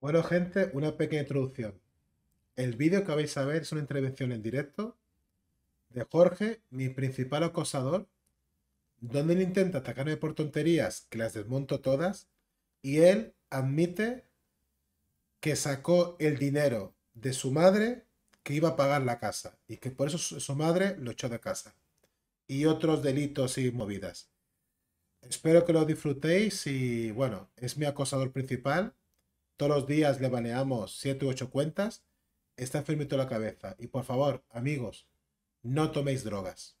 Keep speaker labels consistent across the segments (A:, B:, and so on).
A: Bueno, gente, una pequeña introducción. El vídeo que vais a ver es una intervención en directo de Jorge, mi principal acosador, donde él intenta atacarme por tonterías que las desmonto todas y él admite que sacó el dinero de su madre que iba a pagar la casa y que por eso su madre lo echó de casa y otros delitos y movidas. Espero que lo disfrutéis y bueno, es mi acosador principal todos los días le baneamos 7 u 8 cuentas. Está enfermito la cabeza. Y por favor, amigos, no toméis drogas.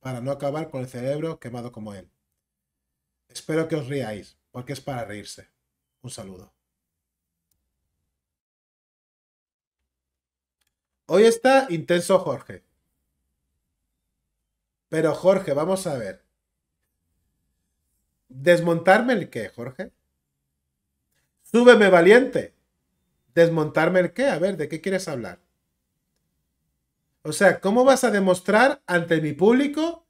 A: Para no acabar con el cerebro quemado como él. Espero que os riáis, porque es para reírse. Un saludo. Hoy está intenso Jorge. Pero Jorge, vamos a ver. ¿Desmontarme el qué, Jorge? Súbeme valiente. ¿Desmontarme el qué? A ver, ¿de qué quieres hablar? O sea, ¿cómo vas a demostrar ante mi público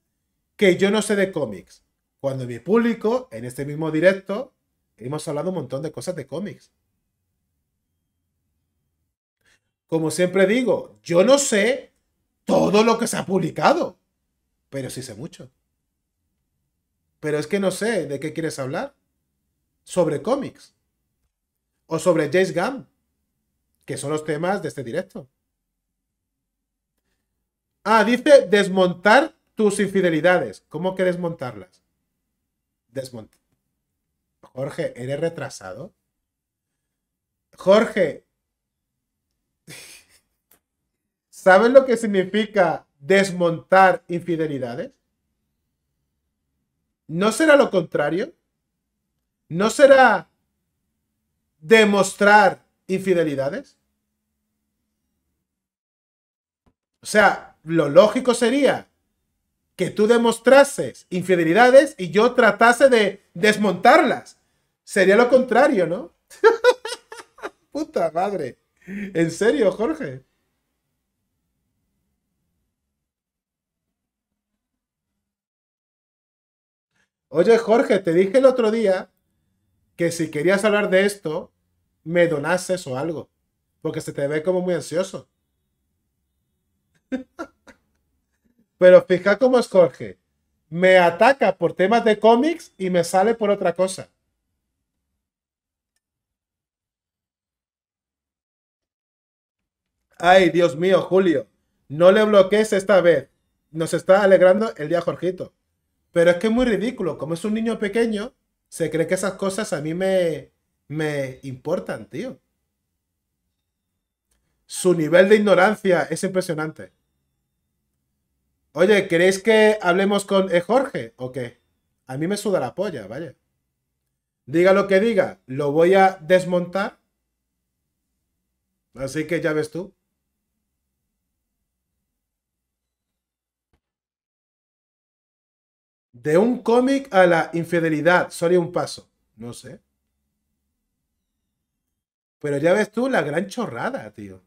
A: que yo no sé de cómics? Cuando mi público, en este mismo directo, hemos hablado un montón de cosas de cómics. Como siempre digo, yo no sé todo lo que se ha publicado, pero sí sé mucho. Pero es que no sé de qué quieres hablar. Sobre cómics o sobre James Gunn, que son los temas de este directo. Ah, dice desmontar tus infidelidades. ¿Cómo que desmontarlas? Desmontar. Jorge, ¿eres retrasado? Jorge, ¿sabes lo que significa desmontar infidelidades? ¿No será lo contrario? ¿No será demostrar infidelidades? O sea, lo lógico sería que tú demostrases infidelidades y yo tratase de desmontarlas. Sería lo contrario, ¿no? Puta madre. En serio, Jorge. Oye, Jorge, te dije el otro día que si querías hablar de esto, me donases o algo. Porque se te ve como muy ansioso. Pero fija cómo es Jorge. Me ataca por temas de cómics y me sale por otra cosa. Ay, Dios mío, Julio. No le bloquees esta vez. Nos está alegrando el día Jorgito. Pero es que es muy ridículo. Como es un niño pequeño, se cree que esas cosas a mí me, me importan, tío. Su nivel de ignorancia es impresionante. Oye, ¿queréis que hablemos con eh, Jorge o qué? A mí me suda la polla, vaya Diga lo que diga, lo voy a desmontar. Así que ya ves tú. De un cómic a la infidelidad, solo un paso. No sé. Pero ya ves tú la gran chorrada, tío.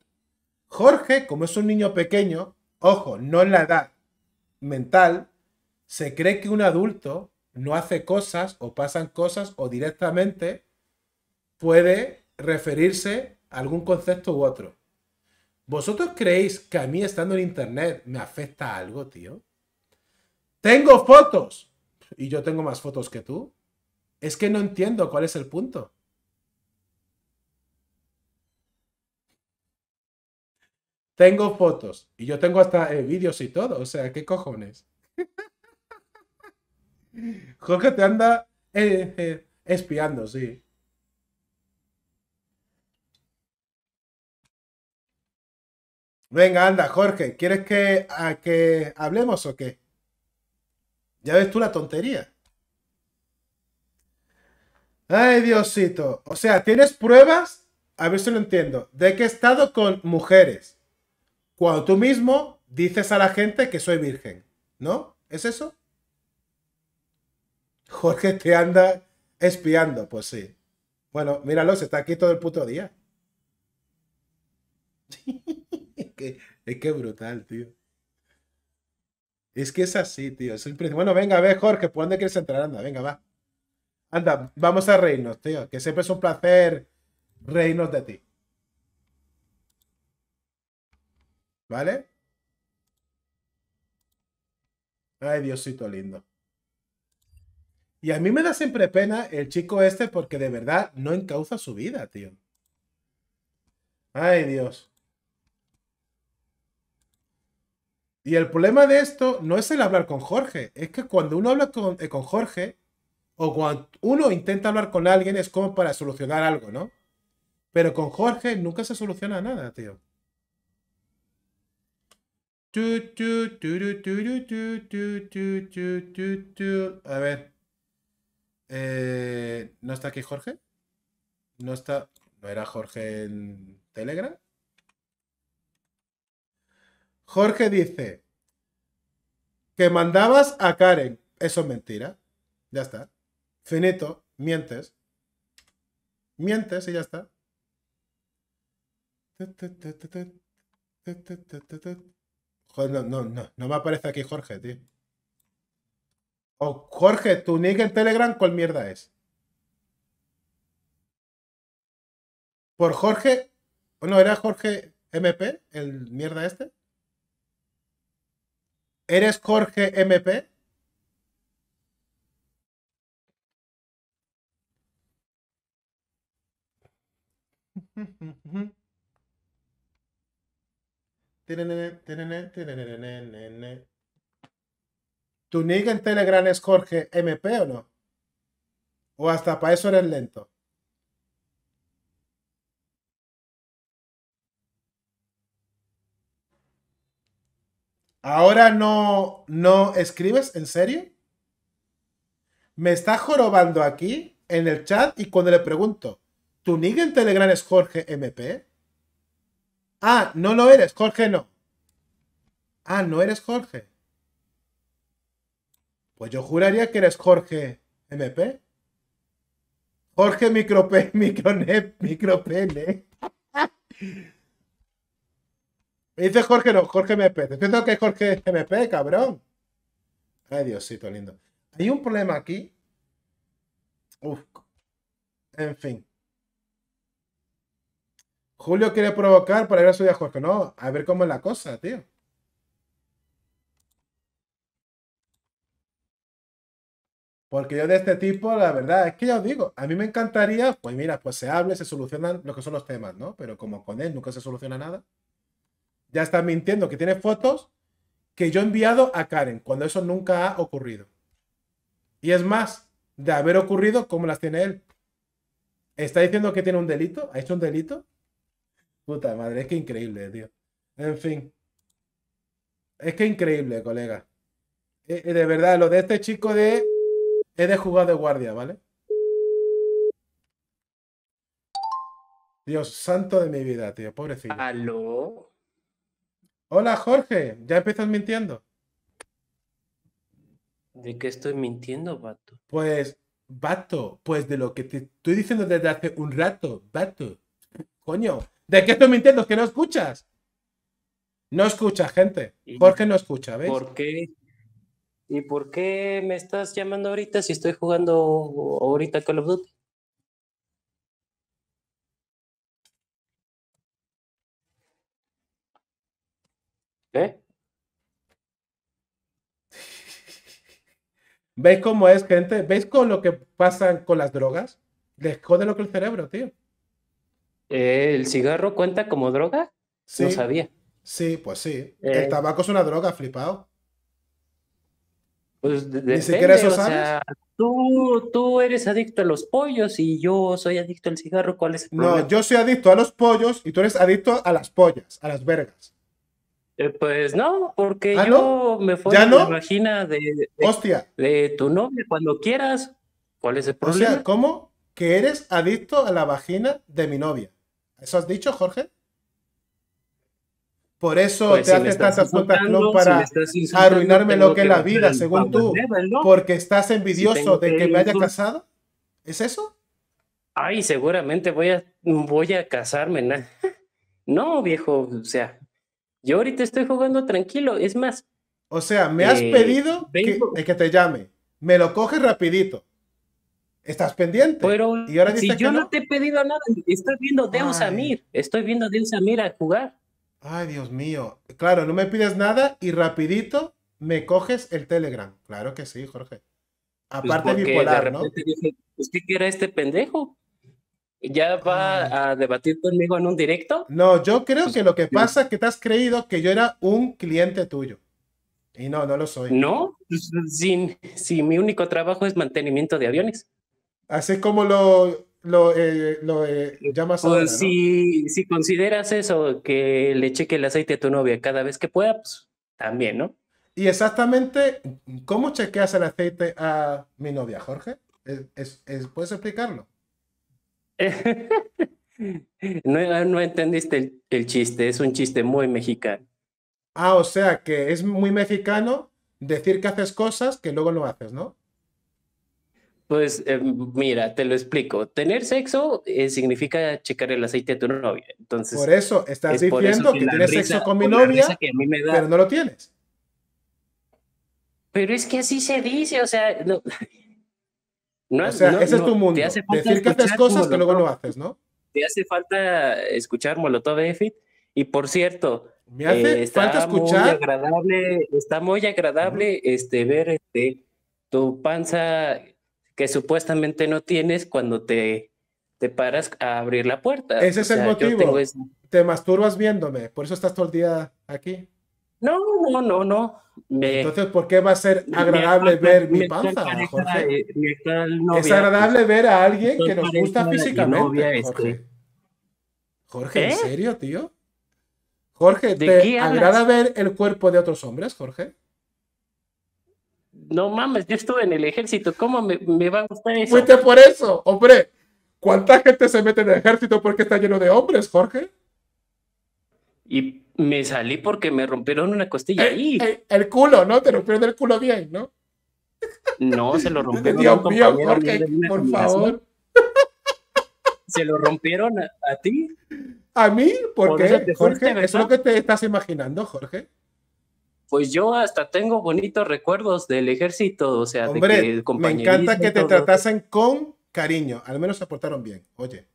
A: Jorge, como es un niño pequeño, ojo, no en la edad mental, se cree que un adulto no hace cosas o pasan cosas o directamente puede referirse a algún concepto u otro. ¿Vosotros creéis que a mí estando en internet me afecta algo, tío? Tengo fotos. Y yo tengo más fotos que tú. Es que no entiendo cuál es el punto. Tengo fotos. Y yo tengo hasta eh, vídeos y todo. O sea, ¿qué cojones? Jorge te anda eh, eh, espiando, sí. Venga, anda, Jorge, ¿quieres que, a que hablemos o qué? Ya ves tú la tontería. Ay, Diosito. O sea, ¿tienes pruebas? A ver si lo entiendo. De que he estado con mujeres. Cuando tú mismo dices a la gente que soy virgen. ¿No? ¿Es eso? Jorge te anda espiando. Pues sí. Bueno, míralo, se está aquí todo el puto día. es, que, es brutal, tío. Es que es así, tío. bueno, venga, ve, Jorge, ¿por dónde quieres entrar? Anda, venga, va. Anda, vamos a reírnos, tío. Que siempre es un placer reírnos de ti. ¿Vale? Ay, Diosito lindo. Y a mí me da siempre pena el chico este porque de verdad no encauza su vida, tío. Ay, Dios. Y el problema de esto no es el hablar con Jorge, es que cuando uno habla con, eh, Jorge o cuando uno intenta hablar con alguien es como para solucionar algo, ¿no? Pero con Jorge nunca se soluciona nada, tío. A ver. Eh, ¿No está aquí Jorge? ¿No está? ¿No era Jorge en Telegram? Jorge dice que mandabas a Karen. Eso es mentira. Ya está. Finito, mientes. Mientes y ya está. no, no, no, me aparece aquí Jorge, tío. O Jorge, tu nick en Telegram, ¿cuál mierda es? Por Jorge. ¿O ¿No era Jorge MP? ¿El mierda este? ¿Eres Jorge MP? ¿Tu nick en Telegram es Jorge MP o no? ¿O hasta para eso eres lento? ¿Ahora no, no escribes? ¿En serio? Me está jorobando aquí en el chat y cuando le pregunto, ¿tu nigga en Telegram es Jorge MP? Ah, no lo eres, Jorge no. Ah, no eres Jorge. Pues yo juraría que eres Jorge MP. Jorge Micrope, Micro Micropene. Dice Jorge, no, Jorge MP. que es Jorge MP, cabrón. Ay, Diosito lindo. Hay un problema aquí. Uf. En fin. Julio quiere provocar para ir a su día Jorge. No, a ver cómo es la cosa, tío. Porque yo de este tipo, la verdad, es que ya os digo, a mí me encantaría, pues mira, pues se hable, se solucionan lo que son los temas, ¿no? Pero como con él nunca se soluciona nada ya está mintiendo que tiene fotos que yo he enviado a Karen, cuando eso nunca ha ocurrido. Y es más, de haber ocurrido, como las tiene él? ¿Está diciendo que tiene un delito? ¿Ha hecho un delito? Puta madre, es que increíble, tío. En fin. Es que increíble, colega. Eh, eh, de verdad, lo de este chico de... He de jugar de guardia, ¿vale? Dios santo de mi vida, tío, Pobrecito. ¿Aló? Hola Jorge, ya empiezas mintiendo. ¿De qué estoy mintiendo, vato? Pues, vato, pues de lo que te estoy diciendo desde hace un rato, vato. Coño, ¿de qué estoy mintiendo? ¿Que no escuchas? No escucha, gente. ¿Por qué no escucha, ¿ves? ¿Por
B: qué? ¿Y por qué me estás llamando ahorita si estoy jugando ahorita Call of Duty?
A: ¿Veis cómo es, gente? ¿Veis con lo que pasan con las drogas? Les jode lo que el cerebro, tío.
B: Eh, ¿El cigarro cuenta como droga? Sí. No sabía.
A: Sí, pues sí. El eh. tabaco es una droga, flipado. Pues Ni siquiera eso sabes.
B: tú, tú eres adicto a los pollos y yo soy adicto al cigarro. ¿Cuál es No,
A: yo soy adicto a los pollos y tú eres adicto a las pollas, a las vergas. Eh,
B: pues no, porque ¿Ah, yo me fui a la vagina de, de, de tu novia
A: cuando quieras. ¿Cuál es el problema? O sea, ¿cómo? Que eres adicto a la vagina de mi novia. ¿Eso has dicho, Jorge? Por eso pues te haces tantas para arruinarme lo que es la vida, según tú. Porque estás envidioso de que, me haya casado.
B: ¿Es eso? Ay, seguramente voy a, voy a casarme. No, viejo, o sea, yo ahorita estoy jugando
A: tranquilo, es más. O sea, me has eh, pedido que, te llame. Me lo coges rapidito. Estás pendiente. Pero ¿Y ahora si yo no? te he pedido nada, estoy viendo Deus Amir. Estoy viendo Deus Amir a jugar. Ay, Dios mío. Claro, no me pides nada y rapidito me coges el Telegram. Claro que sí, Jorge.
B: Pues Aparte de bipolar, ¿no? Pues, ¿qué era este pendejo? ¿Ya va a debatir conmigo en un directo?
A: No, yo creo pues que lo que pasa es que te has creído que yo era un cliente tuyo. Y no, no lo soy. No,
B: pues, si, mi único trabajo es mantenimiento de aviones.
A: Así como lo, lo, eh, eh, llamas pues
B: si, si consideras eso, que le cheque el aceite a tu novia cada vez que pueda, pues también, ¿no?
A: Y exactamente, ¿cómo chequeas el aceite a mi novia, Jorge? puedes explicarlo?
B: Ah, no, entendiste el, chiste, es un chiste muy mexicano.
A: Ah, o sea que es muy mexicano decir que haces cosas que luego no haces, ¿no?
B: Pues eh, mira, te lo explico. Tener sexo eh, significa checar el aceite de tu novia. Entonces, por eso estás diciendo que, tienes sexo con mi novia, pero no lo tienes. Pero es que así se dice, o sea, no,
A: ese es tu mundo. Decir que haces cosas que luego no haces, ¿no?
B: Te hace falta escuchar Molotov Efit. Y por cierto, me hace eh, está Muy agradable, está muy agradable este, ver este, tu panza que supuestamente no tienes cuando te, te paras a abrir la
A: puerta. Ese es el motivo. Te masturbas viéndome, por eso estás todo el día aquí. No, no, no, no. Entonces, ¿por qué va a ser agradable ver mi panza? Jorge? Eh, es agradable ver a alguien que nos gusta físicamente. Este. Jorge, ¿en ¿Eh? serio, tío? Jorge, ¿te agrada ver el cuerpo de otros hombres, Jorge?
B: No mames, yo estuve en el ejército, ¿cómo me, me va a gustar eso? Fuiste por eso, hombre. ¿Cuánta gente se
A: mete en el ejército porque está lleno de hombres, Jorge?
B: Y me salí porque me rompieron una costilla eh, ahí. Eh,
A: el, culo, ¿no? Te rompieron el culo bien, ¿no?
B: No, se lo rompieron. Dios mío, Jorge, por favor. ¿Se lo rompieron a, ti?
A: ¿A mí? ¿Por, qué, Jorge? ¿Es lo que te estás imaginando, Jorge?
B: Pues yo hasta tengo bonitos recuerdos del ejército, o sea, de que me encanta que te tratasen
A: con cariño, al menos se portaron bien, oye.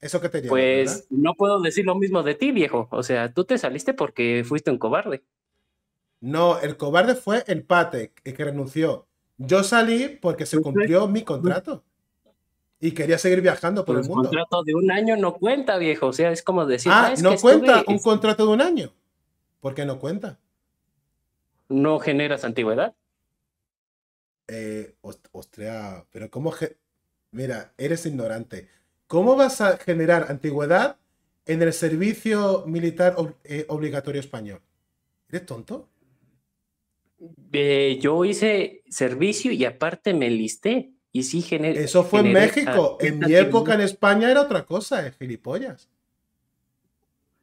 A: Eso que
B: te Pues no puedo decir lo mismo de ti, viejo. O sea, tú te saliste porque fuiste un cobarde.
A: No, el cobarde fue el Pate, el que renunció. Yo salí porque se cumplió mi contrato. Y quería seguir viajando por el pues, mundo. Un contrato de un año
B: no cuenta, viejo. O sea, es como decir. Ah, no cuenta un
A: contrato de un año. ¿Por qué no cuenta?
B: ¿No generas antigüedad? Eh,
A: pero ¿cómo? Mira, eres ignorante. ¿Cómo vas a generar antigüedad en el servicio militar eh, obligatorio español? ¿Eres tonto?
B: Eh, yo hice servicio y aparte me enlisté. Y sí Eso fue en México. En mi época en
A: España era otra cosa, es eh, gilipollas.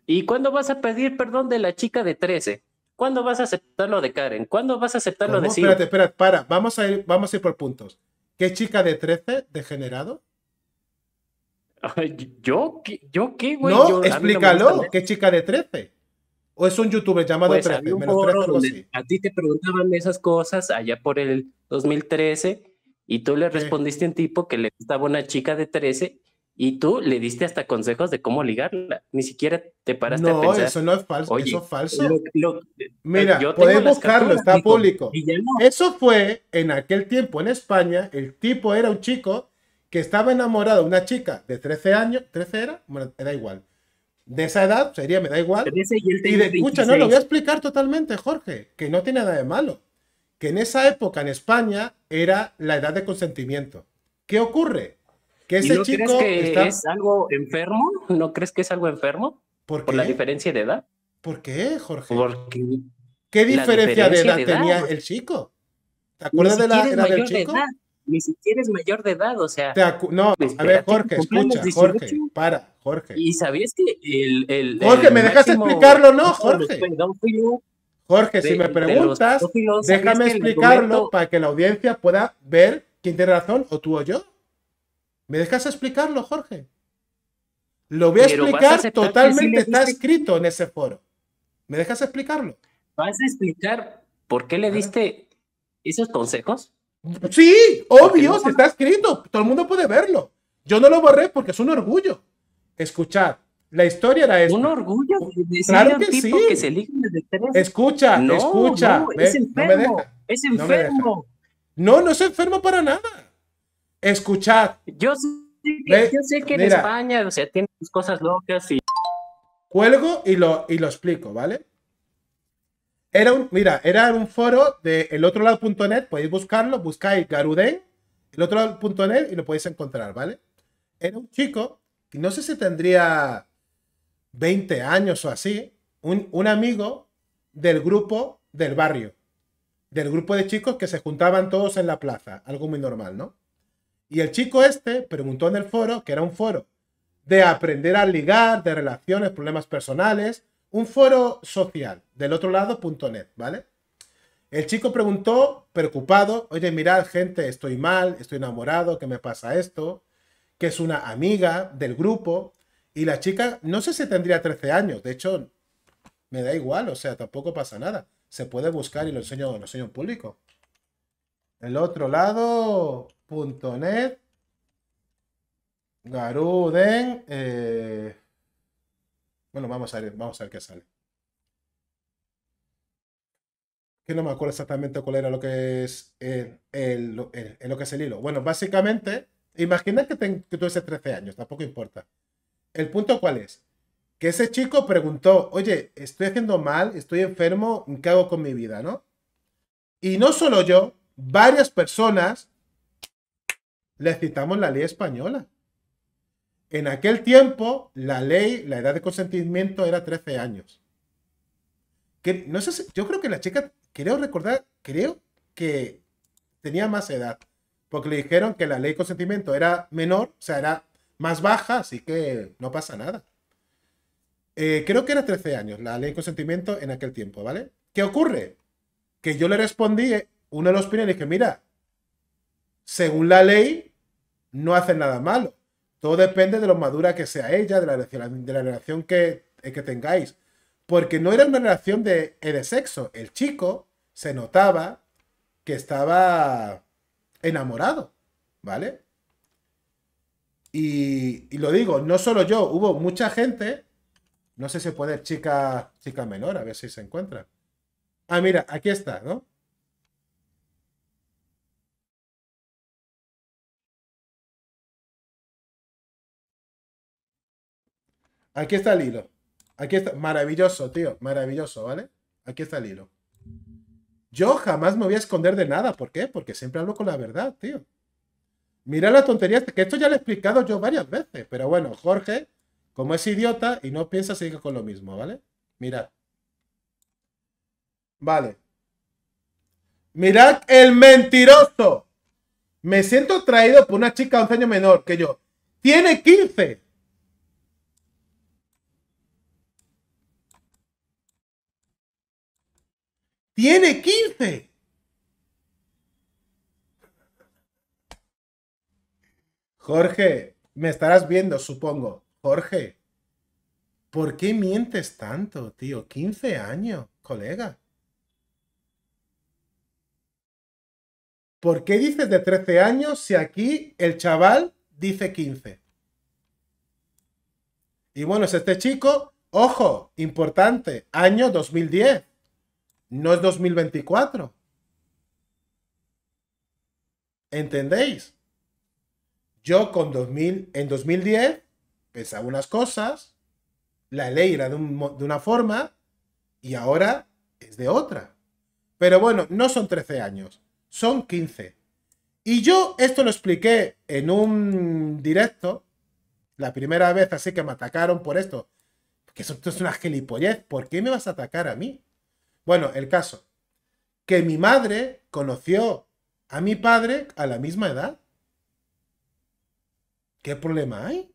A: ¿Y cuándo vas a pedir perdón de la chica de 13?
B: ¿Cuándo vas a aceptar lo de Karen? ¿Cuándo vas a aceptar lo de Espérate,
A: espérate, para. Vamos a, ir, vamos a ir por puntos. ¿Qué chica de 13 degenerado? ¿Yo? ¿Yo qué, güey? No, explícalo. ¿Qué chica de 13? ¿O es un youtuber llamado pues, A
B: ti te preguntaban esas cosas allá por el 2013 y tú le respondiste a un tipo que le gustaba una chica de 13 y tú le diste hasta consejos de cómo ligarla. Ni siquiera te paraste no, a pensar. No, eso no es falso. eso es
A: falso. Mira, yo buscarlo, está público. Eso fue en aquel tiempo en España. El tipo era un chico que estaba enamorado de una chica de 13 años, 13 era, bueno, me da igual. De esa edad sería, me da igual. y, de, escucha, no, lo voy a explicar totalmente, Jorge, que no tiene nada de malo. Que en esa época en España era la edad de consentimiento. ¿Qué ocurre? Que ese chico crees que es
B: algo enfermo? ¿No crees que es algo enfermo? ¿Por, la diferencia de edad?
A: ¿Por qué, Jorge? Porque ¿Qué diferencia, de, edad tenía el chico? ¿Te acuerdas de la edad del chico?
B: ni siquiera es mayor de edad, o sea. no, pues, a ver, Jorge, escucha, Jorge,
A: para, Jorge.
B: Y sabías que
A: el. el Jorge, ¿me dejas explicarlo, no, Jorge? Jorge, si me preguntas, déjame explicarlo para que la audiencia pueda ver quién tiene razón, o tú o yo. ¿Me dejas explicarlo, Jorge? Lo voy a explicar totalmente, está escrito en ese foro. ¿Me dejas explicarlo? ¿Vas a explicar por qué le diste esos consejos? Sí, obvio, se está escrito, todo el mundo puede verlo. Yo no lo borré porque es un orgullo. Escuchad, la historia era eso. Un orgullo. Claro que sí. escucha, no, escucha. No, es enfermo. es enfermo. No, no es enfermo para nada. Escuchad. Yo sé que, en España, o sea, tiene sus cosas locas y. Cuelgo y lo, y lo explico, ¿vale? Era un, mira, era un foro de elotrolado.net, podéis buscarlo, buscáis Garuden, elotrolado.net y lo podéis encontrar, ¿vale? Era un chico, no sé si tendría 20 años o así, un amigo del grupo del barrio, del grupo de chicos que se juntaban todos en la plaza, algo muy normal, ¿no? Y el chico este preguntó en el foro, que era un foro, de aprender a ligar, de relaciones, problemas personales, un foro social, del otro lado.net, ¿vale? El chico preguntó, preocupado, oye, mirad, gente, estoy mal, estoy enamorado, ¿qué me pasa esto? Que es una amiga del grupo. Y la chica, no sé si tendría 13 años, de hecho, me da igual, o sea, tampoco pasa nada. Se puede buscar y lo enseño, lo enseño en público. El otro lado.net Garuden. Eh, bueno, vamos a ver, vamos a ver qué sale. Que no me acuerdo exactamente cuál era lo que es el, lo que es el hilo. Bueno, básicamente, imagina que, tú eres 13 años, tampoco importa. El punto cuál es? Que ese chico preguntó, oye, estoy haciendo mal, estoy enfermo, ¿qué hago con mi vida, no? Y no solo yo, varias personas le citamos la ley española. En aquel tiempo, la ley, la edad de consentimiento era 13 años. Que, no sé yo creo que la chica, creo recordar, creo que tenía más edad, porque le dijeron que la ley de consentimiento era menor, o sea, era más baja, así que no pasa nada. Eh, creo que era 13 años la ley de consentimiento en aquel tiempo, ¿vale? ¿Qué ocurre? Que yo le respondí, eh, uno de los le que mira, según la ley, no hacen nada malo. Todo depende de lo madura que sea ella, de la, relación eh, que, tengáis. Porque no era una relación eh, de, sexo. El chico se notaba que estaba enamorado, ¿vale? Y, lo digo, no solo yo, hubo mucha gente. No sé si puede chica, chica menor, a ver si se encuentra. Ah, mira, aquí está, ¿no? Aquí está el hilo. Aquí está. Maravilloso, tío. Maravilloso, ¿vale? Aquí está el hilo. Yo jamás me voy a esconder de nada. ¿Por qué? Porque siempre hablo con la verdad, tío. Mira la tontería, que esto ya lo he explicado yo varias veces, pero bueno, Jorge, como es idiota y no piensa, sigue con lo mismo, ¿vale? Mirad. Vale. Mirad el mentiroso. Me siento traído por una chica 11 años menor que yo. Tiene 15. tiene 15. Jorge, me estarás viendo, supongo. Jorge, ¿por qué mientes tanto, tío? 15 años, colega. ¿Por qué dices de 13 años si aquí el chaval dice 15? Y bueno, es este chico, ojo, importante, año 2010 no es 2024. ¿Entendéis? Yo con 2000, en 2010 pensaba unas cosas, la ley era de, una forma y ahora es de otra. Pero bueno, no son 13 años, son 15. Y yo esto lo expliqué en un directo, la primera vez, así que me atacaron por esto. Que esto es una gilipollez, ¿por qué me vas a atacar a mí? Bueno, el caso. Que mi madre conoció a mi padre a la misma edad. ¿Qué problema hay?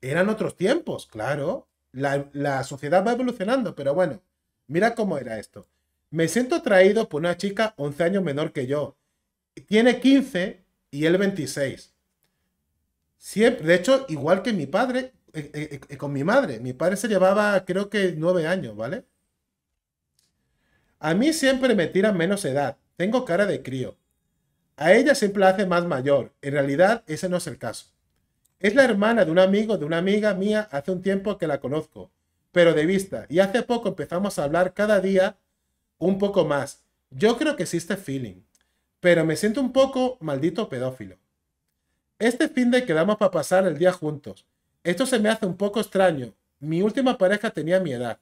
A: Eran otros tiempos, claro. La, sociedad va evolucionando, pero bueno, mira cómo era esto. Me siento traído por una chica 11 años menor que yo. Tiene 15 y él 26. Siempre, de hecho, igual que mi padre, eh, eh, eh, con mi madre. Mi padre se llevaba, creo que nueve años, ¿vale? A mí siempre me tiran menos edad. Tengo cara de crío. A ella siempre la hace más mayor. En realidad, ese no es el caso. Es la hermana de un amigo de una amiga mía hace un tiempo que la conozco, pero de vista. Y hace poco empezamos a hablar cada día un poco más. Yo creo que existe feeling, pero me siento un poco maldito pedófilo. Este fin de quedamos para pasar el día juntos esto se me hace un poco extraño. Mi última pareja tenía mi edad.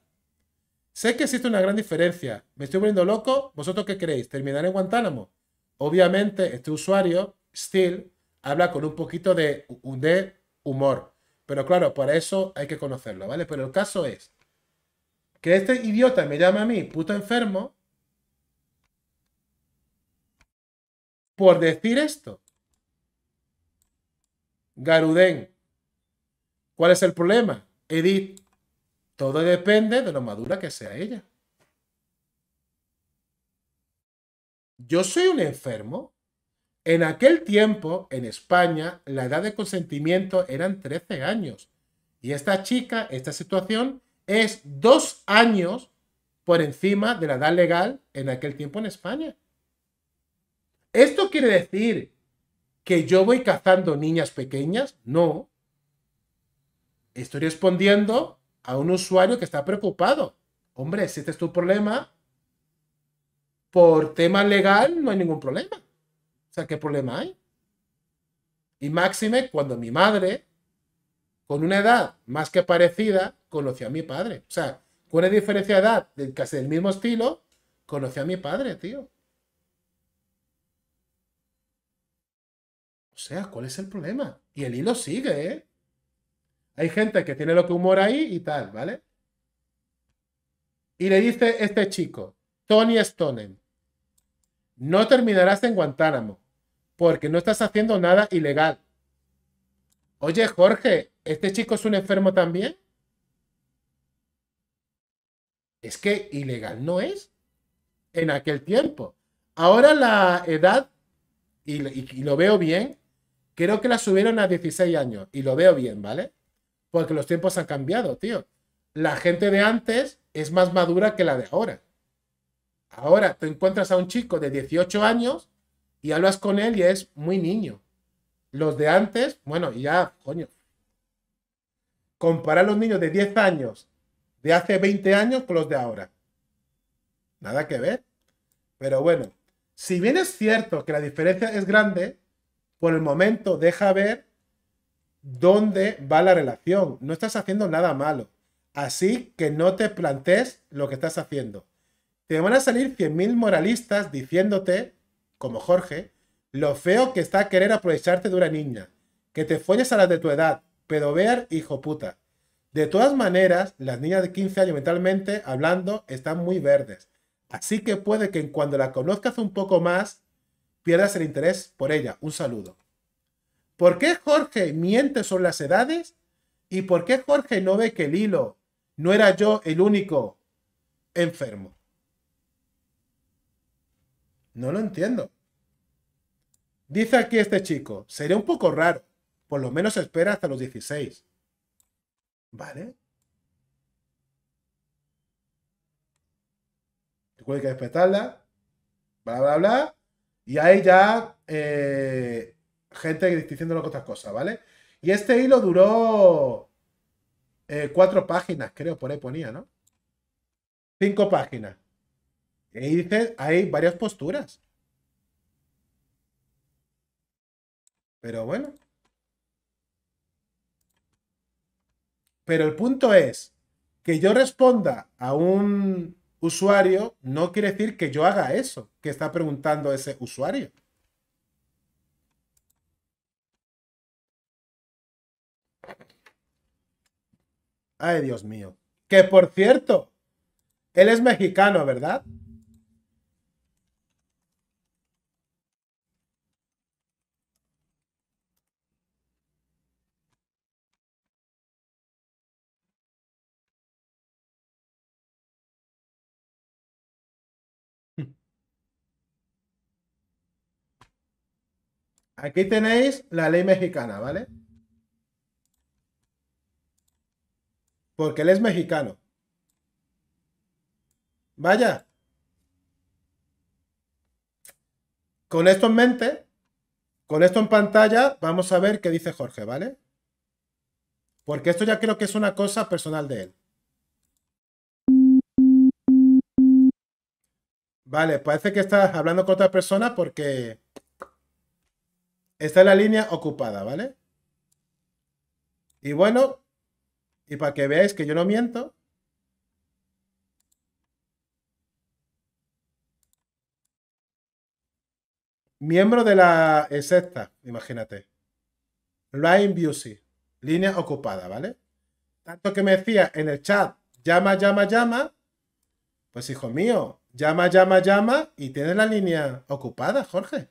A: Sé que existe una gran diferencia. ¿Me estoy volviendo loco? ¿Vosotros qué queréis? ¿Terminar en Guantánamo? Obviamente, este usuario, still habla con un poquito de, de humor. Pero claro, para eso hay que conocerlo, ¿vale? Pero el caso es que este idiota me llama a mí puto enfermo por decir esto. Garudén, ¿Cuál es el problema? Edith, todo depende de lo madura que sea ella. Yo soy un enfermo. En aquel tiempo, en España, la edad de consentimiento eran 13 años. Y esta chica, esta situación, es dos años por encima de la edad legal en aquel tiempo en España. Esto quiere decir que yo voy cazando niñas pequeñas, no. Estoy respondiendo a un usuario que está preocupado. Hombre, si este es tu problema, por tema legal no hay ningún problema. O sea, ¿qué problema hay? Y máxime cuando mi madre, con una edad más que parecida, conoció a mi padre. O sea, con una diferencia de edad casi del mismo estilo, conoció a mi padre, tío. O sea, ¿cuál es el problema? Y el hilo sigue, ¿eh? Hay gente que tiene lo que humor ahí y tal, ¿vale? Y le dice este chico, Tony Stonen, no terminarás en Guantánamo porque no estás haciendo nada ilegal. Oye, Jorge, ¿este chico es un enfermo también? Es que ilegal no es en aquel tiempo. Ahora la edad, y, y lo veo bien, creo que la subieron a 16 años, y lo veo bien, ¿vale? porque los tiempos han cambiado, tío. La gente de antes es más madura que la de ahora. Ahora te encuentras a un chico de 18 años y hablas con él y es muy niño. Los de antes, bueno, ya, coño. Comparar los niños de 10 años de hace 20 años con los de ahora. Nada que ver. Pero bueno, si bien es cierto que la diferencia es grande, por el momento deja ver dónde va la relación. No estás haciendo nada malo. Así que no te plantees lo que estás haciendo. Te van a salir 100.000 moralistas diciéndote, como Jorge, lo feo que está querer aprovecharte de una niña. Que te folles a las de tu edad. Pero ver, hijo puta. De todas maneras, las niñas de 15 años mentalmente hablando están muy verdes. Así que puede que cuando la conozcas un poco más, pierdas el interés por ella. Un saludo. ¿Por qué Jorge miente sobre las edades? ¿Y por qué Jorge no ve que el hilo no era yo el único enfermo? No lo entiendo. Dice aquí este chico, sería un poco raro, por lo menos espera hasta los 16. ¿Vale? Recuerda que respetarla, bla, bla, bla. Y ahí ya eh, gente diciéndolo otras cosas, ¿vale? Y este hilo duró eh, cuatro páginas, creo, por ahí ponía, ¿no? Cinco páginas. Y dice, hay varias posturas. Pero bueno. Pero el punto es que yo responda a un usuario no quiere decir que yo haga eso que está preguntando ese usuario. Ay, Dios mío. Que por cierto, él es mexicano, ¿verdad? Aquí tenéis la ley mexicana, ¿vale? Porque él es mexicano. Vaya. Con esto en mente, con esto en pantalla, vamos a ver qué dice Jorge, ¿vale? Porque esto ya creo que es una cosa personal de él. Vale, parece que estás hablando con otra persona porque está en la línea ocupada, ¿vale? Y bueno, y para que veáis que yo no miento, miembro de la sexta, imagínate. Ryan Beauty, línea ocupada, ¿vale? Tanto que me decía en el chat, llama, llama, llama. Pues hijo mío, llama, llama, llama y tiene la línea ocupada, Jorge.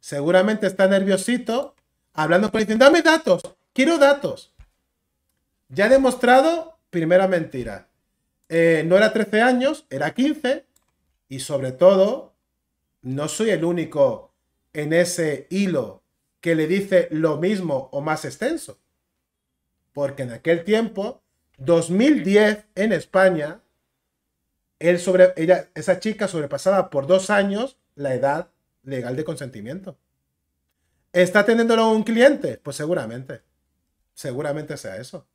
A: Seguramente está nerviosito, hablando con diciendo, dame datos, quiero datos. Ya he demostrado, primera mentira, eh, no era 13 años, era 15. Y sobre todo, no soy el único en ese hilo que le dice lo mismo o más extenso. Porque en aquel tiempo, 2010, en España, sobre, ella, esa chica sobrepasaba por dos años la edad legal de consentimiento. ¿Está teniéndolo un cliente? Pues seguramente. Seguramente sea eso.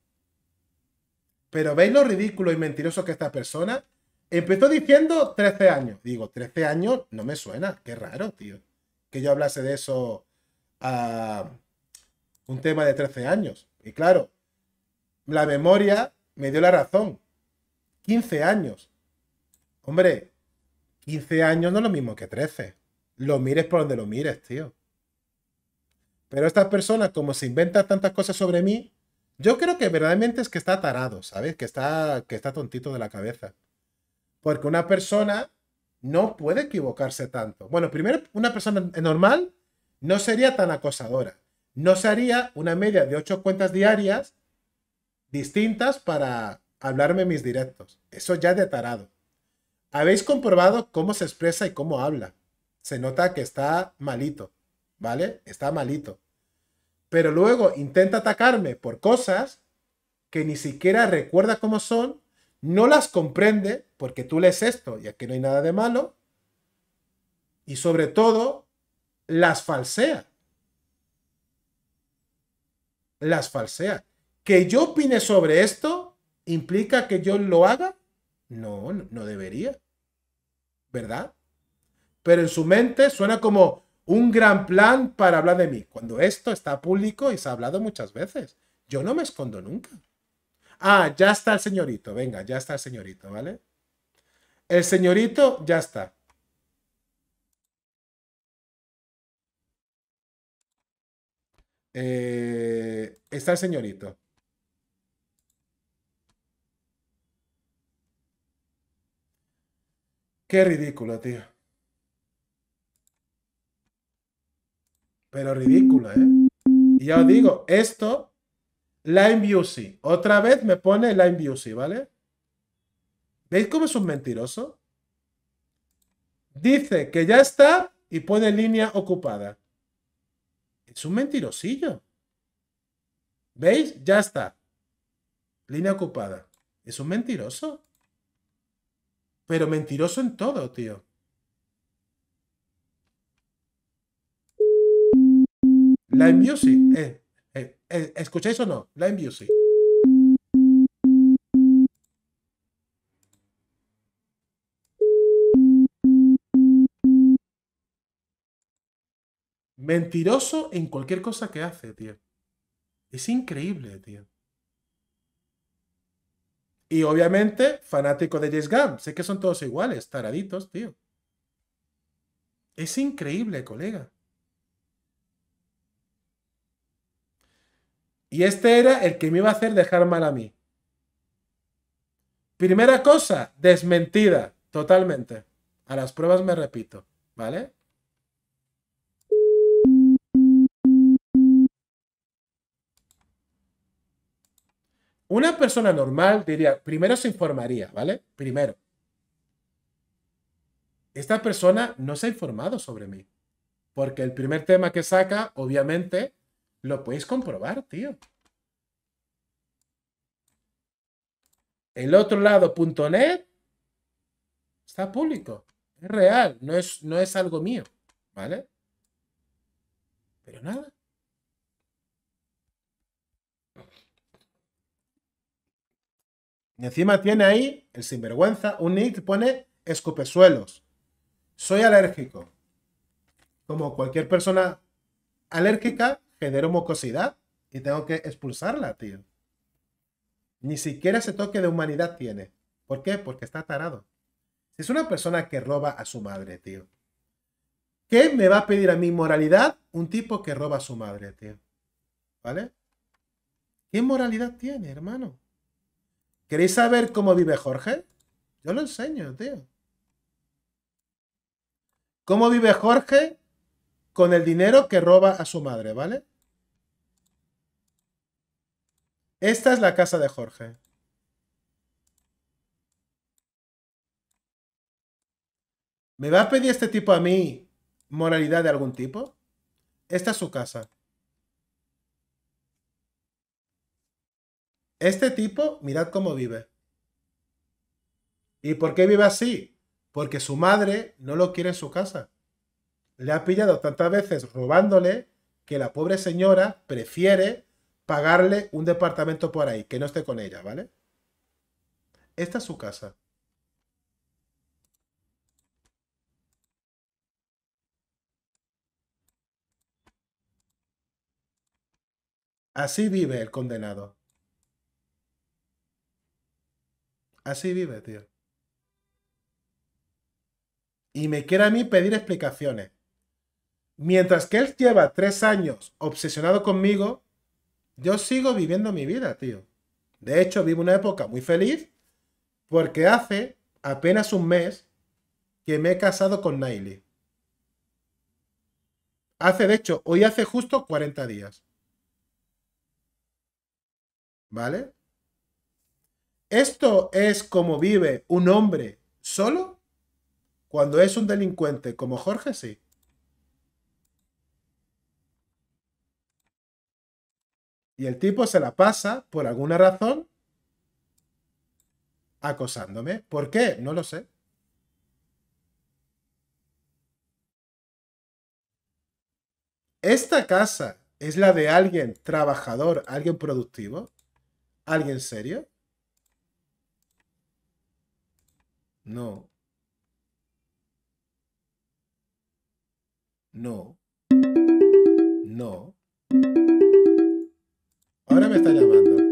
A: Pero ¿veis lo ridículo y mentiroso que esta persona? Empezó diciendo 13 años. Digo, 13 años no me suena. Qué raro, tío. Que yo hablase de eso a un tema de 13 años. Y claro, la memoria me dio la razón. 15 años. Hombre, 15 años no es lo mismo que 13. Lo mires por donde lo mires, tío. Pero estas personas, como se inventan tantas cosas sobre mí, yo creo que verdaderamente es que está tarado, ¿sabes? Que está, que está tontito de la cabeza. Porque una persona no puede equivocarse tanto. Bueno, primero, una persona normal no sería tan acosadora. No se haría una media de ocho cuentas diarias distintas para hablarme mis directos. Eso ya de tarado. Habéis comprobado cómo se expresa y cómo habla. Se nota que está malito, ¿vale? Está malito pero luego intenta atacarme por cosas que ni siquiera recuerda cómo son, no las comprende porque tú lees esto y aquí no hay nada de malo, y sobre todo las falsea. Las falsea. Que yo opine sobre esto implica que yo lo haga. No, no debería. ¿Verdad? Pero en su mente suena como, un gran plan para hablar de mí, cuando esto está público y se ha hablado muchas veces. Yo no me escondo nunca. Ah, ya está el señorito, venga, ya está el señorito, ¿vale? El señorito ya está. Eh, está el señorito. Qué ridículo, tío. pero ridículo, ¿eh? Y ya os digo, esto, Line Busey. Otra vez me pone Line Busey, ¿vale? ¿Veis cómo es un mentiroso? Dice que ya está y pone línea ocupada. Es un mentirosillo. ¿Veis? Ya está. Línea ocupada. Es un mentiroso. Pero mentiroso en todo, tío. Live Music. Eh, eh, eh ¿Escucháis o no? La Music. Mentiroso en cualquier cosa que hace, tío. Es increíble, tío. Y obviamente, fanático de James Gunn. Sé que son todos iguales, taraditos, tío. Es increíble, colega. Y este era el que me iba a hacer dejar mal a mí. Primera cosa, desmentida totalmente. A las pruebas me repito, ¿vale? Una persona normal diría, primero se informaría, ¿vale? Primero. Esta persona no se ha informado sobre mí, porque el primer tema que saca, obviamente, lo puedes comprobar, tío. El otro lado.net está público. Es real, no es, no es algo mío, ¿vale? Pero nada. encima tiene ahí, el sinvergüenza, un nick pone escupesuelos. Soy alérgico. Como cualquier persona alérgica, genero mucosidad y tengo que expulsarla, tío. Ni siquiera ese toque de humanidad tiene. ¿Por qué? Porque está tarado. Si es una persona que roba a su madre, tío. ¿Qué me va a pedir a mi moralidad un tipo que roba a su madre, tío? ¿Vale? ¿Qué moralidad tiene, hermano? ¿Queréis saber cómo vive Jorge? Yo lo enseño, tío. ¿Cómo vive Jorge con el dinero que roba a su madre, ¿vale? Esta es la casa de Jorge. ¿Me va a pedir este tipo a mí moralidad de algún tipo? Esta es su casa. Este tipo, mirad cómo vive. ¿Y por qué vive así? Porque su madre no lo quiere en su casa. Le ha pillado tantas veces robándole que la pobre señora prefiere pagarle un departamento por ahí, que no esté con ella, ¿vale? Esta es su casa. Así vive el condenado. Así vive, tío. Y me quiere a mí pedir explicaciones. Mientras que él lleva tres años obsesionado conmigo, yo sigo viviendo mi vida, tío. De hecho, vivo una época muy feliz porque hace apenas un mes que me he casado con Naily. Hace, de hecho, hoy hace justo 40 días. ¿Vale? ¿Esto es como vive un hombre solo? Cuando es un delincuente como Jorge, sí. Y el tipo se la pasa, por alguna razón, acosándome. ¿Por qué? No lo sé. ¿Esta casa es la de alguien trabajador, alguien productivo? ¿Alguien serio? No. No. No. Ahora me está llamando.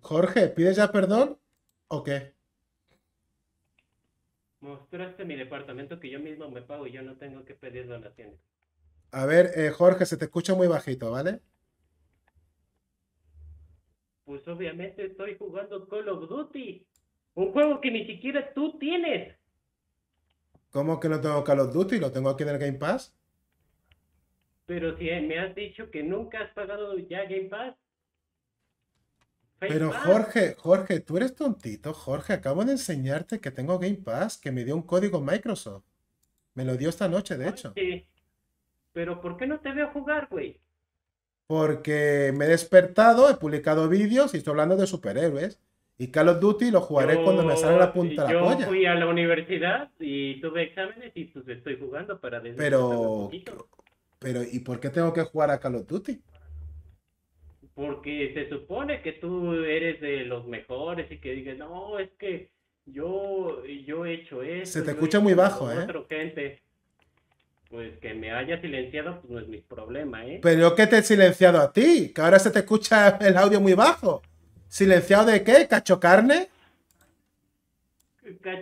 A: Jorge, ¿pides ya perdón o qué?
B: Mostraste mi departamento que yo mismo me pago y yo no tengo que pedir donaciones.
A: A ver, eh, Jorge, se te escucha muy bajito, ¿vale?
B: Pues obviamente estoy jugando Call of Duty. Un juego que ni siquiera tú tienes.
A: ¿Cómo que no tengo Call of Duty? ¿Lo tengo aquí en el Game Pass?
B: Pero si eh, me has dicho que nunca has pagado ya Game Pass. Pero Jorge,
A: Jorge, tú eres tontito, Jorge. Acabo de enseñarte que tengo Game Pass, que me dio un código Microsoft. Me lo dio esta noche, de hecho.
B: hecho. Pero ¿por qué no te veo jugar, güey?
A: porque me he despertado, he publicado vídeos y estoy hablando de superhéroes. Y Call of Duty lo jugaré cuando me salga la punta de la polla. Yo
B: fui a la universidad y tuve exámenes y pues estoy jugando para Pero,
A: pero ¿y por qué tengo que jugar a Call of Duty?
B: Porque se supone que tú eres de los mejores y que digas, no, es que yo, yo he hecho eso. Se te escucha muy bajo, ¿eh? Pues que me haya silenciado, pues, no es mi problema, ¿eh?
A: Pero que te he silenciado a ti, que ahora se te escucha el audio muy bajo. ¿Silenciado de qué? ¿Cacho carne?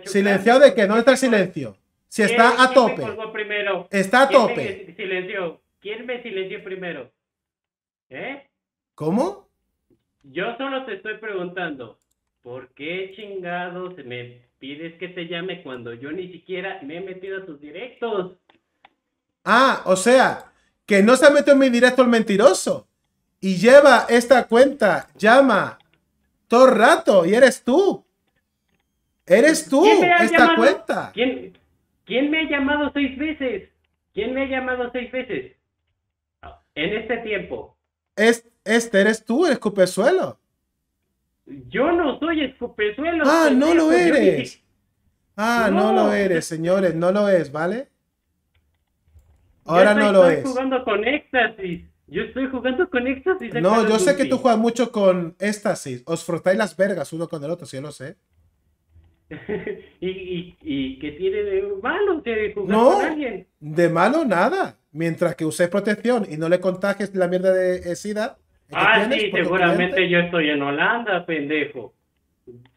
A: ¿Silenciado de qué? ¿Dónde está el silencio? Si está a tope.
B: Primero? Está a tope. ¿Quién me silenció primero? ¿Eh? ¿Cómo? Yo solo te estoy preguntando, ¿por qué chingados me pides que te llame cuando yo ni siquiera me he metido a tus directos?
A: Ah, o sea, que no se ha metido en mi directo el mentiroso. Y lleva esta cuenta, llama todo rato y eres tú. Eres tú esta
B: cuenta. ¿Quién, me ha llamado seis veces? ¿Quién me ha llamado seis veces? En este tiempo.
A: Es, este eres tú, escupezuelo. Yo no
B: soy escupezuelo. Ah, no lo eres.
A: Ah, no. lo eres, señores, no lo es, ¿vale? Ahora no lo es. Yo estoy
B: jugando con éxtasis. Yo estoy jugando con éxtasis. No, yo sé que tú
A: juegas mucho con éxtasis. Os frotáis las vergas uno con el otro, si yo lo sé.
B: ¿Y, y, qué tiene de malo que jugar con alguien?
A: De malo nada. Mientras que uses protección y no le contagies la mierda de eh, SIDA. ¿eh, ah, sí, seguramente
B: yo estoy en Holanda, pendejo.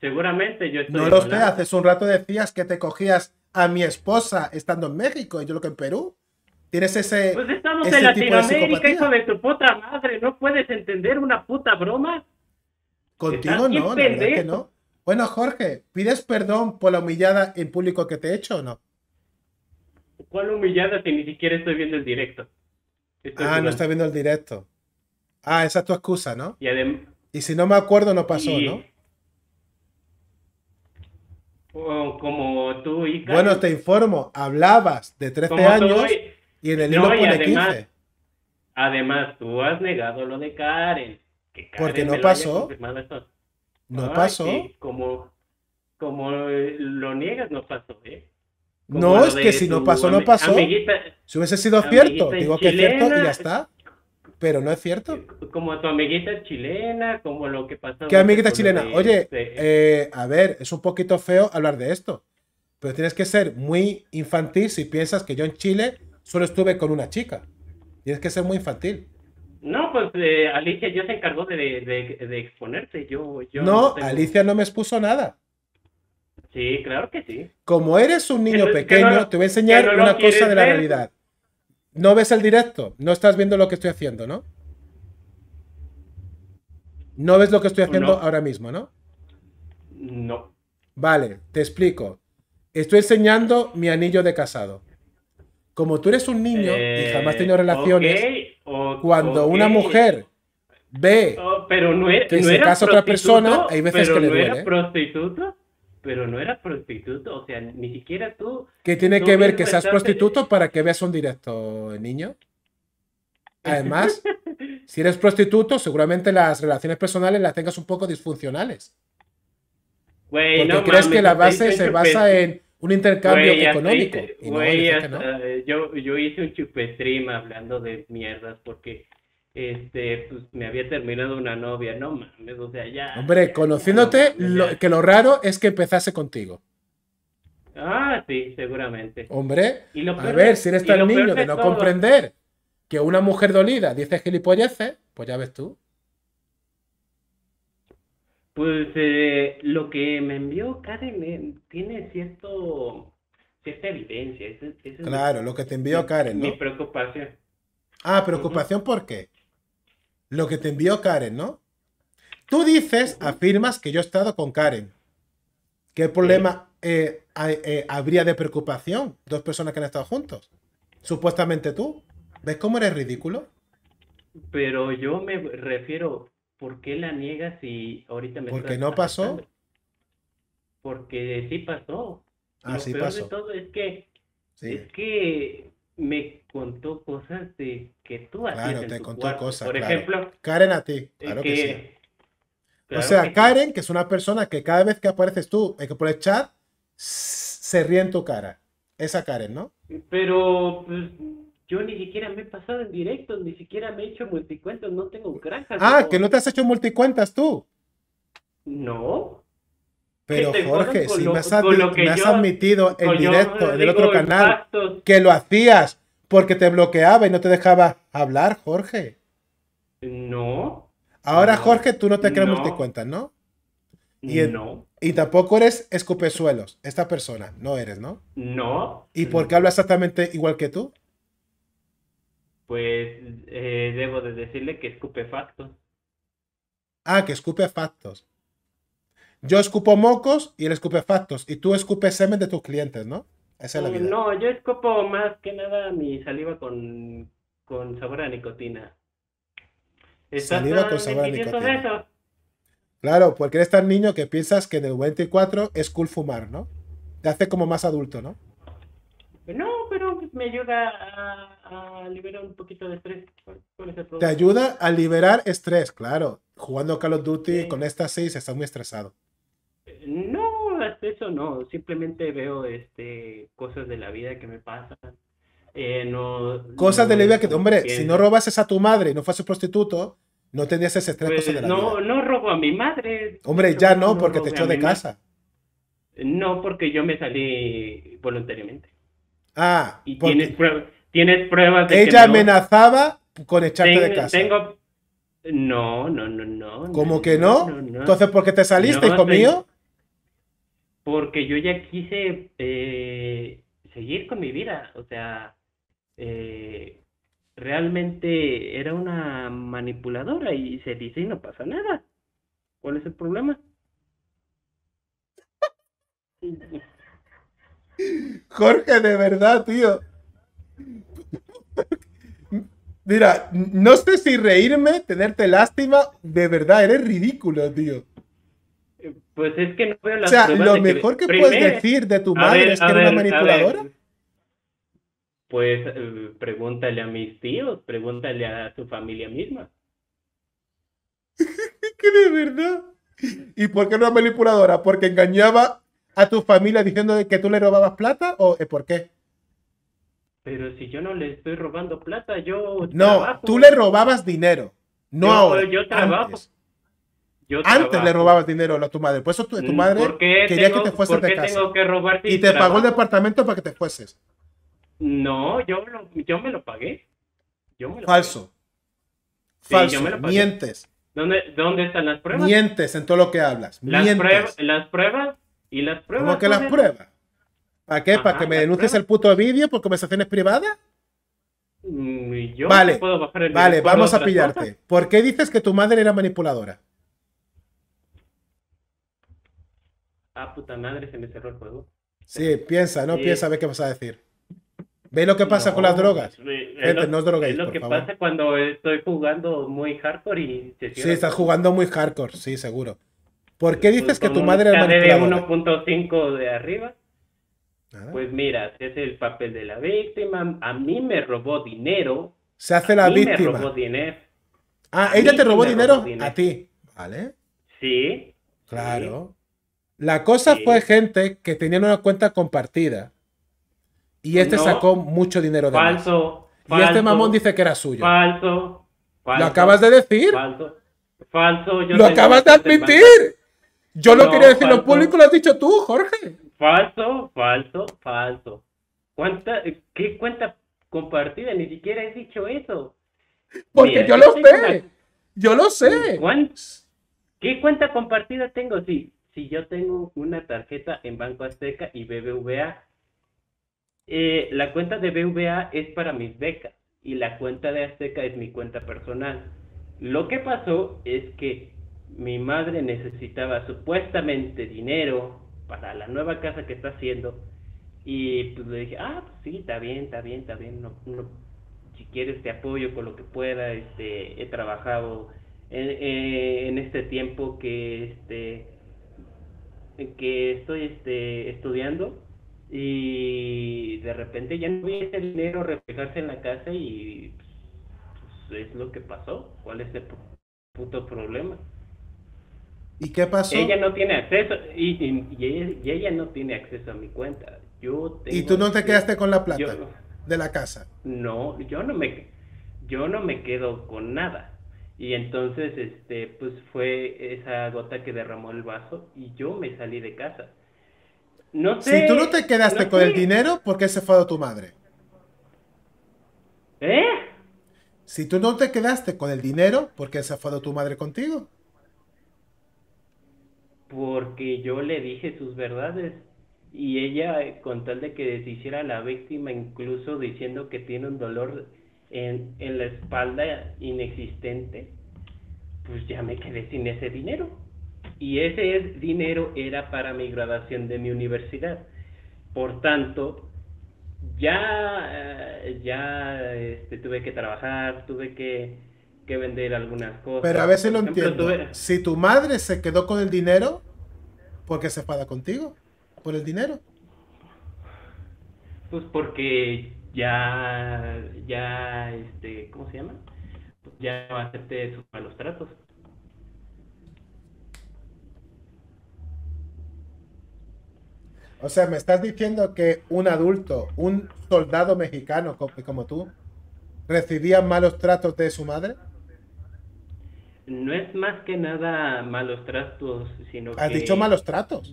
B: Seguramente yo estoy No en lo sé, hace
A: un rato decías que te cogías a mi esposa estando en México y yo lo que en Perú. Tienes ese. Pues estamos en Latinoamérica, hijo
B: de tu puta madre. ¿No
A: puedes entender una puta broma? Contigo no, no. Bueno, Jorge, ¿pides perdón por la humillada en público que te he hecho o no?
B: ¿Cuál humillada si ni siquiera estoy viendo el directo? ah, no está
A: viendo el directo. Ah, esa es tu excusa, ¿no? Y, si no me acuerdo, no pasó, ¿no?
B: Oh, como tú, y Bueno,
A: te informo, hablabas de 13 años. Y en el libro pone además, 15.
B: Además, tú has negado lo de Karen. Porque no pasó. No pasó. como, como eh, lo niegas, no pasó, ¿eh?
A: no, es que si no pasó, no pasó. si hubiese sido cierto, digo que es cierto y ya está. Pero no es cierto. Eh,
B: como tu amiguita chilena, como lo que pasó. ¿Qué amiguita chilena? Oye, este,
A: a ver, es un poquito feo hablar de esto. Pero tienes que ser muy infantil si piensas que yo en Chile solo estuve con una chica. Y es que ser muy infantil.
B: No, pues eh, Alicia yo se encargó de, exponerte. Yo, no, Alicia
A: no me expuso nada.
B: Sí, claro que sí.
A: Como eres un niño pequeño, te voy a enseñar una cosa de la realidad. No ves el directo, no estás viendo lo que estoy haciendo, ¿no? No ves lo que estoy haciendo ahora mismo, ¿no? No. Vale, te explico. Estoy enseñando mi anillo de casado. Como tú eres un niño y jamás has tenido eh, relaciones, cuando una mujer ve pero no e-, que se casa otra persona, hay veces que le no Era
B: prostituto? Pero no era prostituto, o sea, ni siquiera tú. ¿Qué tiene que ver que seas prostituto
A: para que veas un directo, niño? Además, si eres prostituto, seguramente las relaciones personales las tengas un poco disfuncionales.
B: crees que la base se basa en
A: un intercambio económico. Eh,
B: yo, hice un chupetrima hablando de mierdas porque este, pues, me había terminado una novia, no mames, o sea,
A: Hombre, conociéndote, que lo raro es que empezase contigo.
B: Ah, sí, seguramente. Hombre, a ver, si eres tan niño de no comprender
A: que una mujer dolida dice gilipollece pues ya ves tú. Pues eh, lo que me envió
B: Karen eh, tiene cierto, cierta evidencia. claro, lo que te envió Karen, ¿no? Mi preocupación.
A: Ah, preocupación por qué? Lo que te envió Karen, ¿no? Tú dices, afirmas que yo he estado con Karen. ¿Qué problema eh, habría de preocupación? Dos personas que han estado juntos. Supuestamente tú. ¿Ves cómo eres ridículo?
B: Pero yo me refiero, ¿por qué la niegas si ahorita me... Porque no pasó. Porque sí pasó.
A: Ah, Lo sí peor pasó. de
B: todo es que... Es que me contó cosas de que tú hacías. Claro, te contó cosas. Por ejemplo, Karen a ti, claro que, sí. o sea,
A: Karen, que es una persona que cada vez que apareces tú eh, que por el chat, se ríe en tu cara. Esa Karen, ¿no?
B: Pero pues, yo ni siquiera me he pasado en directo, ni siquiera me he hecho multicuentas, no tengo granjas. Ah, que no
A: te has hecho multicuentas tú.
B: No.
A: Pero Jorge, si me has, admitido en directo, en el otro canal, que lo hacías porque te bloqueaba y no te dejaba hablar, Jorge.
B: No.
A: Ahora, Jorge, tú no te creas multicuentas, ¿no? no. y tampoco eres escupesuelos, esta persona, no eres, ¿no?
B: No.
A: ¿Y por qué habla exactamente igual que tú?
B: pues eh, debo de decirle que escupe factos.
A: Ah, que escupe factos. Yo escupo mocos y él escupe factos. Y tú escupes semen de tus clientes, ¿no? Esa es la vida.
B: Oh, no, yo escupo más que nada mi saliva con, sabor a nicotina.
A: saliva con sabor a nicotina. Claro, porque eres tan niño que piensas que en el 24 es cool fumar, ¿no? Te hace como más adulto, ¿no?
B: no, pero pues me ayuda a, liberar un poquito de estrés. Te ayuda
A: a liberar estrés, claro. Jugando Call of Duty con estas seis está muy estresado.
B: No, eso no. Simplemente veo este cosas de la vida que me pasan. Eh, no, cosas de la vida que, hombre, si no
A: robases a tu madre y no un prostituto, no tendrías ese estrés. Pues, no,
B: no robo a mi madre.
A: Hombre, ya no porque te echó de casa.
B: No, porque yo me salí voluntariamente. Ah, y tienes, pruebas de Ella amenazaba
A: con echarte de casa.
B: No, no, no, no. ¿Cómo que no? Entonces, ¿por qué te saliste, hijo mío? Porque yo ya quise eh, seguir con mi vida. O sea, eh, realmente era una manipuladora y se dice y no pasa nada. ¿Cuál
A: es el problema? Jorge, de verdad, tío. Mira, no sé si reírme, tenerte lástima, de verdad, eres ridículo, tío.
B: Pues es que no veo O sea, lo mejor que, puedes decir de tu madre es que era una manipuladora. Pues eh, pregúntale a mis tíos, pregúntale a tu familia misma.
A: que de verdad. ¿Y por qué no una manipuladora? Porque engañaba a tu familia diciendo que tú le robabas plata o eh, por qué?
B: Pero si yo no le estoy robando plata, yo. No, tú le
A: robabas dinero. No yo,
B: Yo trabajo.
A: Antes. le robabas dinero a tu madre. Por eso tu, mm, madre quería que te fuese de casa. y te pagó el departamento para que te fueses.
B: No, yo, yo me lo pagué. Yo
A: Falso. Falso. Mientes.
B: ¿Dónde, ¿Dónde están las pruebas? Mientes
A: en todo lo que hablas. las
B: pruebas y las pruebas. ¿Cómo que las
A: pruebas? ¿Para qué? ¿Para que me denuncies el puto vídeo por conversaciones privadas?
B: Mm, yo vale, puedo bajar el vale, vamos a pillarte.
A: ¿Por qué dices que tu madre era manipuladora?
B: Ah, puta madre, se me cerró el juego.
A: Sí, piensa, no piensa, ve qué vas a decir. Ve lo que pasa con las drogas. Gente, no os Es lo que pasa
B: cuando estoy jugando muy hardcore y se Sí, estás jugando
A: muy hardcore, sí, seguro. ¿Por qué dices que tu madre era manipuladora?
B: de 1.5 de arriba? Ah. Pues mira, es el papel de la víctima. A mí me robó dinero.
A: Se hace la víctima. robó dinero. Ah, ella te robó dinero? a ti. ¿Vale? Sí. Claro. La cosa fue gente que tenían una cuenta compartida y este sacó mucho dinero de falso, falso, Y este mamón dice que era suyo.
B: Falso. falso ¿Lo acabas de decir? Falso.
A: falso ¿Lo acabas de admitir?
B: Yo no, quería decir lo público,
A: lo has dicho tú, Jorge.
B: Falso, falso, falso. ¿Cuánta, ¿Qué cuenta compartida? Ni siquiera he dicho eso.
A: Porque yo lo sé.
B: Yo lo sé. ¿Qué cuenta compartida tengo? Sí, si yo tengo una tarjeta en Banco Azteca y BBVA, eh, la cuenta de BBVA es para mis becas y la cuenta de Azteca es mi cuenta personal. Lo que pasó es que mi madre necesitaba supuestamente dinero para la nueva casa que está haciendo y pues le dije, ah, pues sí, está bien, está bien, está bien, si quieres te apoyo con lo que pueda, este, he trabajado eh, en, este tiempo que, este, que estoy este, estudiando y de repente ya no vi ese dinero reflejarse en la casa y pues, es lo que pasó, cuál es el puto problema.
A: ¿Y qué pasó? Ella
B: no tiene acceso y, ella no tiene acceso a mi cuenta. ¿Y tú no te quedaste con la plata
A: de la casa? No,
B: yo no me yo no me quedo con nada. Y entonces este pues fue esa gota que derramó el vaso y yo me salí de casa. No sé. Si tú no te quedaste con el
A: dinero, ¿por qué se fue a tu madre? ¿Eh? Si tú no te quedaste con el dinero, ¿por qué se fue a tu madre contigo?
B: porque yo le dije sus verdades y ella con tal de que deshiciera a la víctima incluso diciendo que tiene un dolor en, en la espalda inexistente, pues ya me quedé sin ese dinero. Y ese dinero era para mi graduación de mi universidad. Por tanto, ya, eh, ya este, tuve que trabajar, tuve que que vender algunas cosas. Pero a veces lo entiendo.
A: Si tu madre se quedó con el dinero, ¿por qué se espada contigo? ¿Por el dinero?
B: Pues porque ya, ya, este, ¿cómo se llama? Pues ya acepté sus malos tratos.
A: O sea, me estás diciendo que un adulto, un soldado mexicano como tú, recibía malos tratos de su madre?
B: no es más que nada malos tratos, sino ¿Has dicho malos tratos?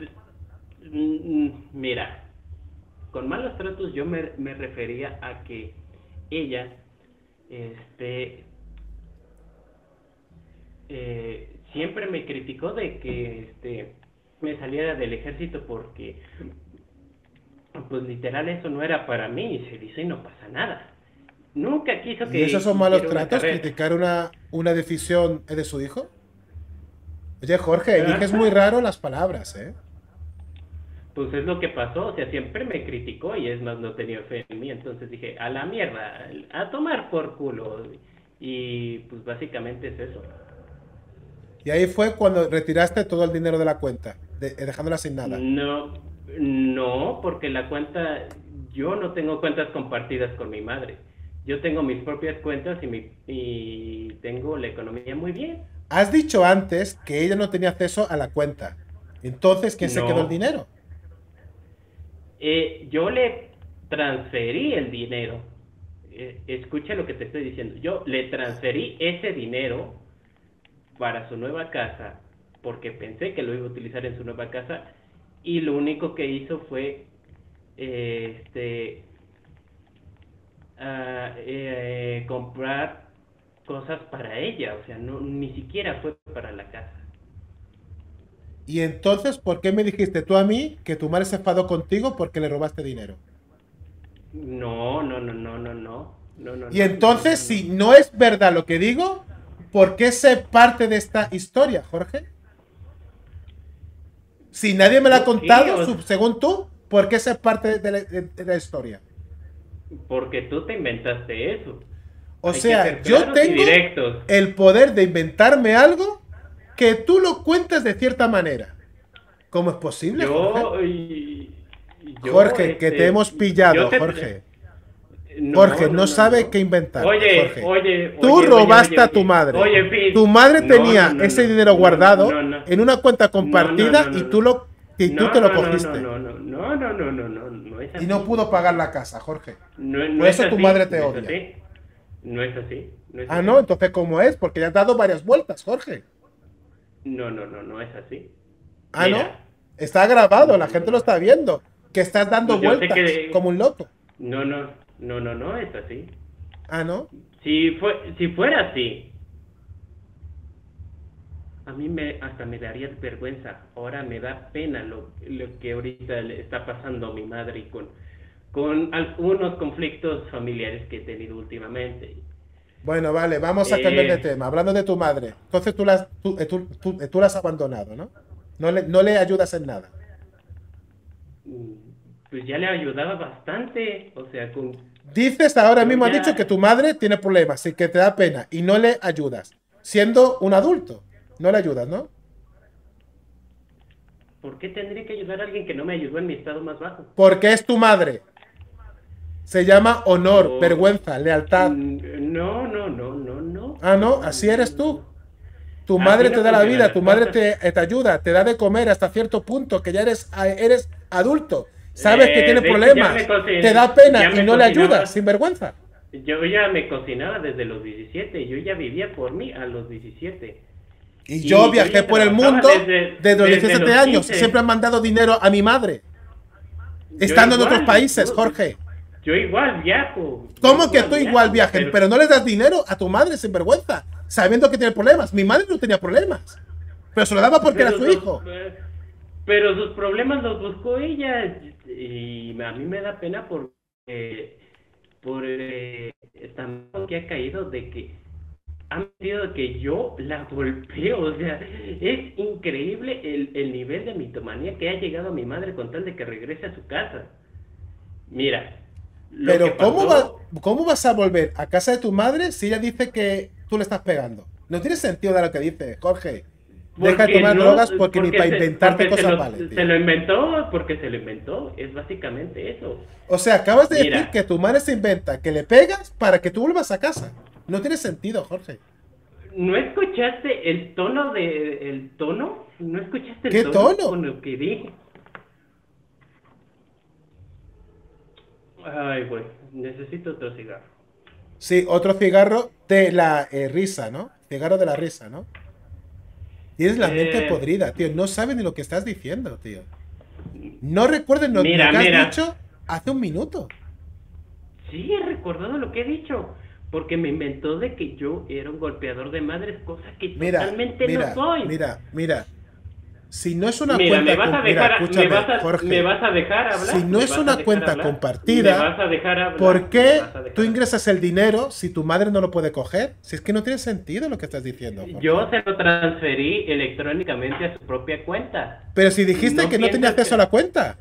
B: Mira, con malos tratos yo me, refería a que ella, este, eh, siempre me criticó de que, este, me saliera del ejército porque, pues literal, eso no era para mí, y se dice y no pasa nada. Nunca quiso que. ¿Y esos son malos tratos?
A: ¿Criticar una, una decisión de su hijo? Oye, Jorge, es muy raro las palabras, ¿eh?
B: Pues es lo que pasó, o sea, siempre me criticó y es más, no tenía fe en mí, entonces dije, a la mierda, a tomar por culo. Y pues básicamente es eso.
A: Y ahí fue cuando retiraste todo el dinero de la cuenta, eh, dejándola sin nada.
B: No, no, porque la cuenta, yo no tengo cuentas compartidas con mi madre yo tengo mis propias cuentas y, mi, y tengo la economía muy bien.
A: Has dicho antes que ella no tenía acceso a la cuenta. Entonces, ¿quién se quedó el dinero?
B: Eh, yo le transferí el dinero. Eh, escucha lo que te estoy diciendo. Yo le transferí ese dinero para su nueva casa porque pensé que lo iba a utilizar en su nueva casa y lo único que hizo fue eh, este, eh, comprar cosas para ella, o sea, ni siquiera fue para la casa.
A: Y entonces, ¿por qué me dijiste tú a mí que tu madre se enfadó contigo porque le robaste dinero?
B: No, no, no, no, no, no. no, no y entonces,
A: si no es verdad lo que digo, ¿por qué sé parte de esta historia, Jorge? Si nadie me la ha contado, según tú, ¿por qué ser parte de la historia?
B: Porque tú te inventaste eso.
A: O sea, yo tengo el poder de inventarme algo que tú lo cuentas de cierta manera. ¿Cómo es posible?
B: Jorge, Jorge que te este, hemos pillado, Jorge.
A: Jorge, no, sabe qué inventar. Oye, Jorge.
B: oye, tú robaste a tu madre. tu madre tenía ese
A: dinero guardado en una cuenta compartida y tú lo y tú te lo no, cogiste. No, no, no, no, no, no, no, es así. Y no pudo pagar la casa, Jorge. No, eso es tu madre te odia.
B: no es así. No es ah, no,
A: entonces ¿cómo es? Porque ya has dado varias vueltas, Jorge.
B: No, no, no, no es así.
A: Ah, no. Está grabado, la gente lo está viendo. Que estás dando vueltas como un loco.
B: No, no, no, no, no es así. Ah, no. Si, fue, si fuera así, a mí me, hasta me daría vergüenza, ahora me da pena lo, que ahorita le está pasando a mi madre con, con algunos conflictos familiares que he tenido últimamente.
A: Bueno, vale, vamos a cambiar de eh, tema. Hablando de tu madre, entonces tú la tú, eh, eh, has abandonado, ¿no? No le, no le ayudas en nada.
B: Mm, pues ya le ayudaba bastante, o sea, con...
A: Dices, ahora mismo has dicho que tu madre tiene problemas y que te da pena y no le ayudas, siendo un adulto. No le ayudas, ¿no?
B: ¿Por qué tendría que ayudar a alguien que no me ayudó en mi estado más bajo?
A: Porque es tu madre. Se llama honor, vergüenza, lealtad.
B: No, no,
A: no, no, no. Ah, no, así eres tú. Tu madre te da la vida, tu madre te, ayuda, te da de comer hasta cierto punto, que ya eres, eres adulto, sabes que tiene problemas, te da pena y no le ayudas, sin vergüenza.
B: Yo ya me cocinaba desde los 17, yo ya vivía por mí a los 17. Y, yo viajé por el mundo desde, los 17 años. Siempre han
A: mandado dinero a mi madre.
B: estando en otros
A: países, Jorge.
B: Yo igual viajo.
A: ¿Cómo que tú igual viajes? Pero, no le das dinero a tu madre sin vergüenza, sabiendo que tiene problemas. Mi madre no tenía problemas. Pero se lo daba porque era su hijo.
B: Pero sus problemas los buscó ella. Y a mí me da pena porque por eh, que ha caído de que han pedido que yo la golpeo. O sea, es increíble el, el nivel de mitomanía que ha llegado a mi madre con tal de que regrese a su casa. Mira. Pero, ¿cómo,
A: vas a volver a casa de tu madre si ella dice que tú le estás pegando? No tiene sentido de lo que dice, Jorge. Deja de tomar drogas porque, ni para inventarte cosas malas. Se lo
B: inventó porque se lo inventó. Es básicamente eso.
A: O sea, acabas de decir que tu madre se inventa, que le pegas para que tú vuelvas a casa. No tiene sentido, Jorge.
B: ¿No escuchaste el tono de el tono? ¿No escuchaste el ¿Qué tono, con lo que dije? Ay, pues, necesito otro cigarro.
A: Sí, otro cigarro de la eh, risa, ¿no? Cigarro de la risa, ¿no? Tienes la mente eh. podrida, tío. No sabes ni lo que estás diciendo, tío. No recuerden lo, que has dicho hace un minuto.
B: Sí, he recordado lo que he dicho porque me inventó de que yo era un golpeador de madres, cosa que totalmente no soy.
A: Mira, mira. Si no es una cuenta Si no es una cuenta compartida, ¿por qué tú ingresas el dinero si tu madre no lo puede coger? Si es que no tiene sentido lo que estás diciendo.
B: Yo se lo transferí electrónicamente a su propia cuenta.
A: Pero si dijiste que no tenía acceso a la cuenta.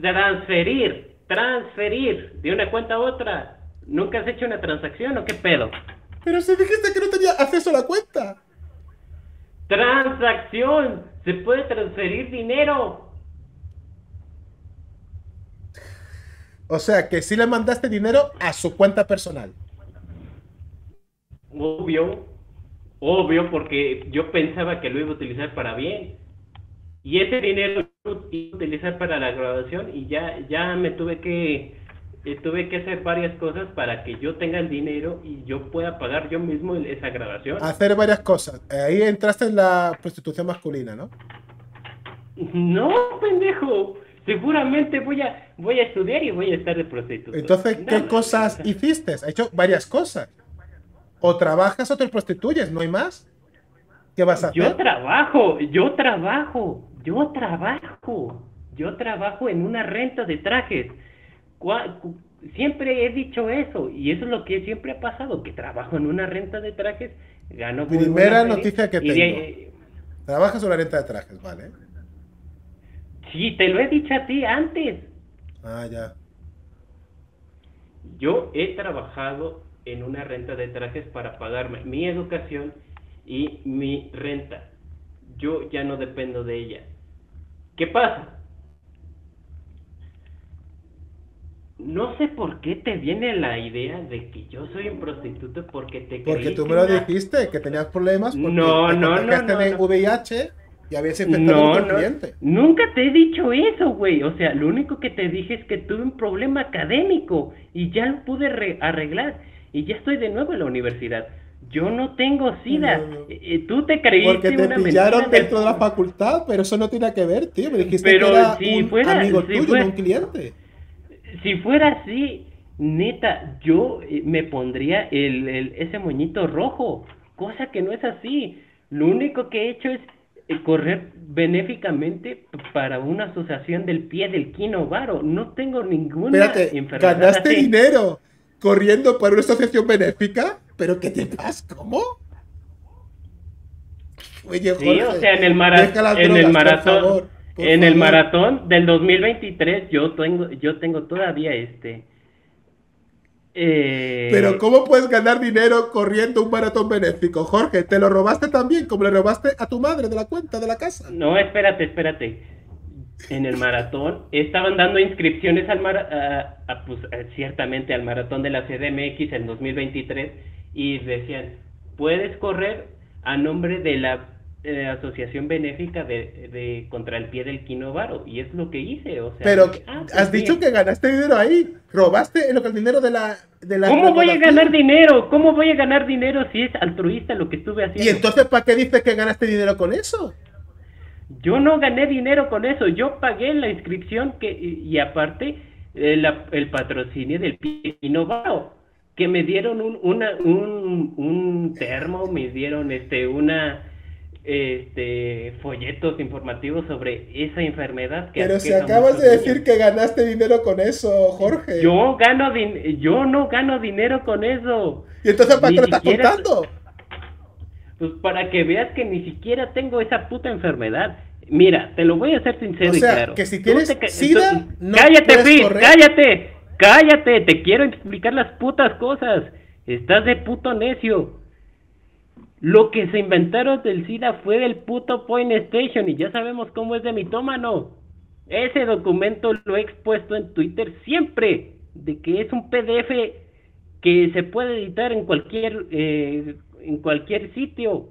B: Transferir, transferir de una cuenta a otra ¿Nunca has hecho una transacción o qué pedo?
A: Pero si dijiste que no tenía acceso a la cuenta.
B: ¡Transacción! ¡Se puede transferir dinero!
A: O sea, que sí le mandaste dinero a su cuenta personal.
B: Obvio. Obvio, porque yo pensaba que lo iba a utilizar para bien. Y ese dinero lo iba a utilizar para la graduación y ya, ya me tuve que tuve que hacer varias cosas para que yo tenga el dinero y yo pueda pagar yo mismo esa grabación. Hacer
A: varias cosas. Ahí entraste en la prostitución masculina, ¿no? No,
B: pendejo. Seguramente voy a, voy a estudiar y voy a estar de prostituta Entonces, ¿qué
A: cosas hiciste? Has hecho varias cosas. O trabajas o te prostituyes, ¿no hay más? ¿Qué vas a hacer? Yo trabajo, yo trabajo, yo trabajo. Yo trabajo en una renta
B: de trajes siempre he dicho eso y eso es lo que siempre ha pasado, que trabajo en una renta de trajes, gano Primera noticia que tengo. Eh,
A: Trabajas en una renta de trajes, ¿vale?
B: Sí, te lo he dicho a ti antes. Ah, ya. Yo he trabajado en una renta de trajes para pagarme mi educación y mi renta. Yo ya no dependo de ella. ¿Qué pasa? No sé por qué te viene la idea de que yo soy un
A: prostituto porque te Porque tú me lo dijiste, que tenías problemas porque no, no, no, VIH y habías infectado a un cliente.
B: Nunca te he dicho eso, güey. O sea, lo único que te dije es que tuve un problema académico y ya lo pude arreglar y ya estoy de nuevo en la universidad. Yo no tengo SIDA. te eh, eh, tú te creíste Porque te pillaron dentro
A: de la facultad, pero eso no tiene que ver, tío. Me dijiste que era un amigo tuyo, un
B: cliente si fuera así, neta, yo eh, me pondría el, ese moñito rojo, cosa que no es así. Lo único que he hecho es eh, correr benéficamente para una asociación del pie del Quino Varo.
A: No tengo ninguna enfermedad ¿Ganaste dinero corriendo para una asociación benéfica? ¿Pero qué te pasa? ¿Cómo? Oye, o sea, en el, en el maratón
B: en el maratón del 2023 yo tengo, yo tengo todavía este. Eh, Pero
A: ¿cómo puedes ganar dinero corriendo un maratón benéfico? Jorge, te lo robaste también como le robaste a tu madre de la cuenta de la casa.
B: No, espérate, espérate. En el maratón estaban dando inscripciones al mar pues, eh, ciertamente al maratón de la CDMX en 2023 y decían, puedes correr a nombre de la eh, asociación benéfica de, contra el pie del Quinovaro y es lo que hice, o sea. Pero
A: ah, pues has dicho que ganaste dinero ahí, robaste el, el dinero de la, ¿Cómo voy a ganar dinero?
B: ¿Cómo voy a ganar dinero si es altruista lo que estuve haciendo? Y entonces ¿para qué dices que ganaste dinero con eso? Yo no gané dinero con eso, yo pagué la inscripción que y, aparte eh, el, patrocinio del pie Quinovaro que me dieron un, una, un, un termo, me dieron este una este, folletos informativos sobre esa enfermedad que Pero si acabas de decir
A: que ganaste dinero con eso, Jorge. Yo
B: gano yo no gano dinero con eso. ¿Y
A: entonces para qué lo estás contando?
B: Pues para que veas que ni siquiera tengo esa puta enfermedad. Mira, te lo voy a hacer sincero o sea, claro. que si tienes sida, no cállate, Phil, cállate. Cállate, te quiero explicar las putas cosas. Estás de puto necio. Lo que se inventaron del SIDA fue del puto Point Station y ya sabemos cómo es de mitómano. Ese documento lo he expuesto en Twitter siempre, de que es un PDF que se puede editar en cualquier, eh, en cualquier sitio.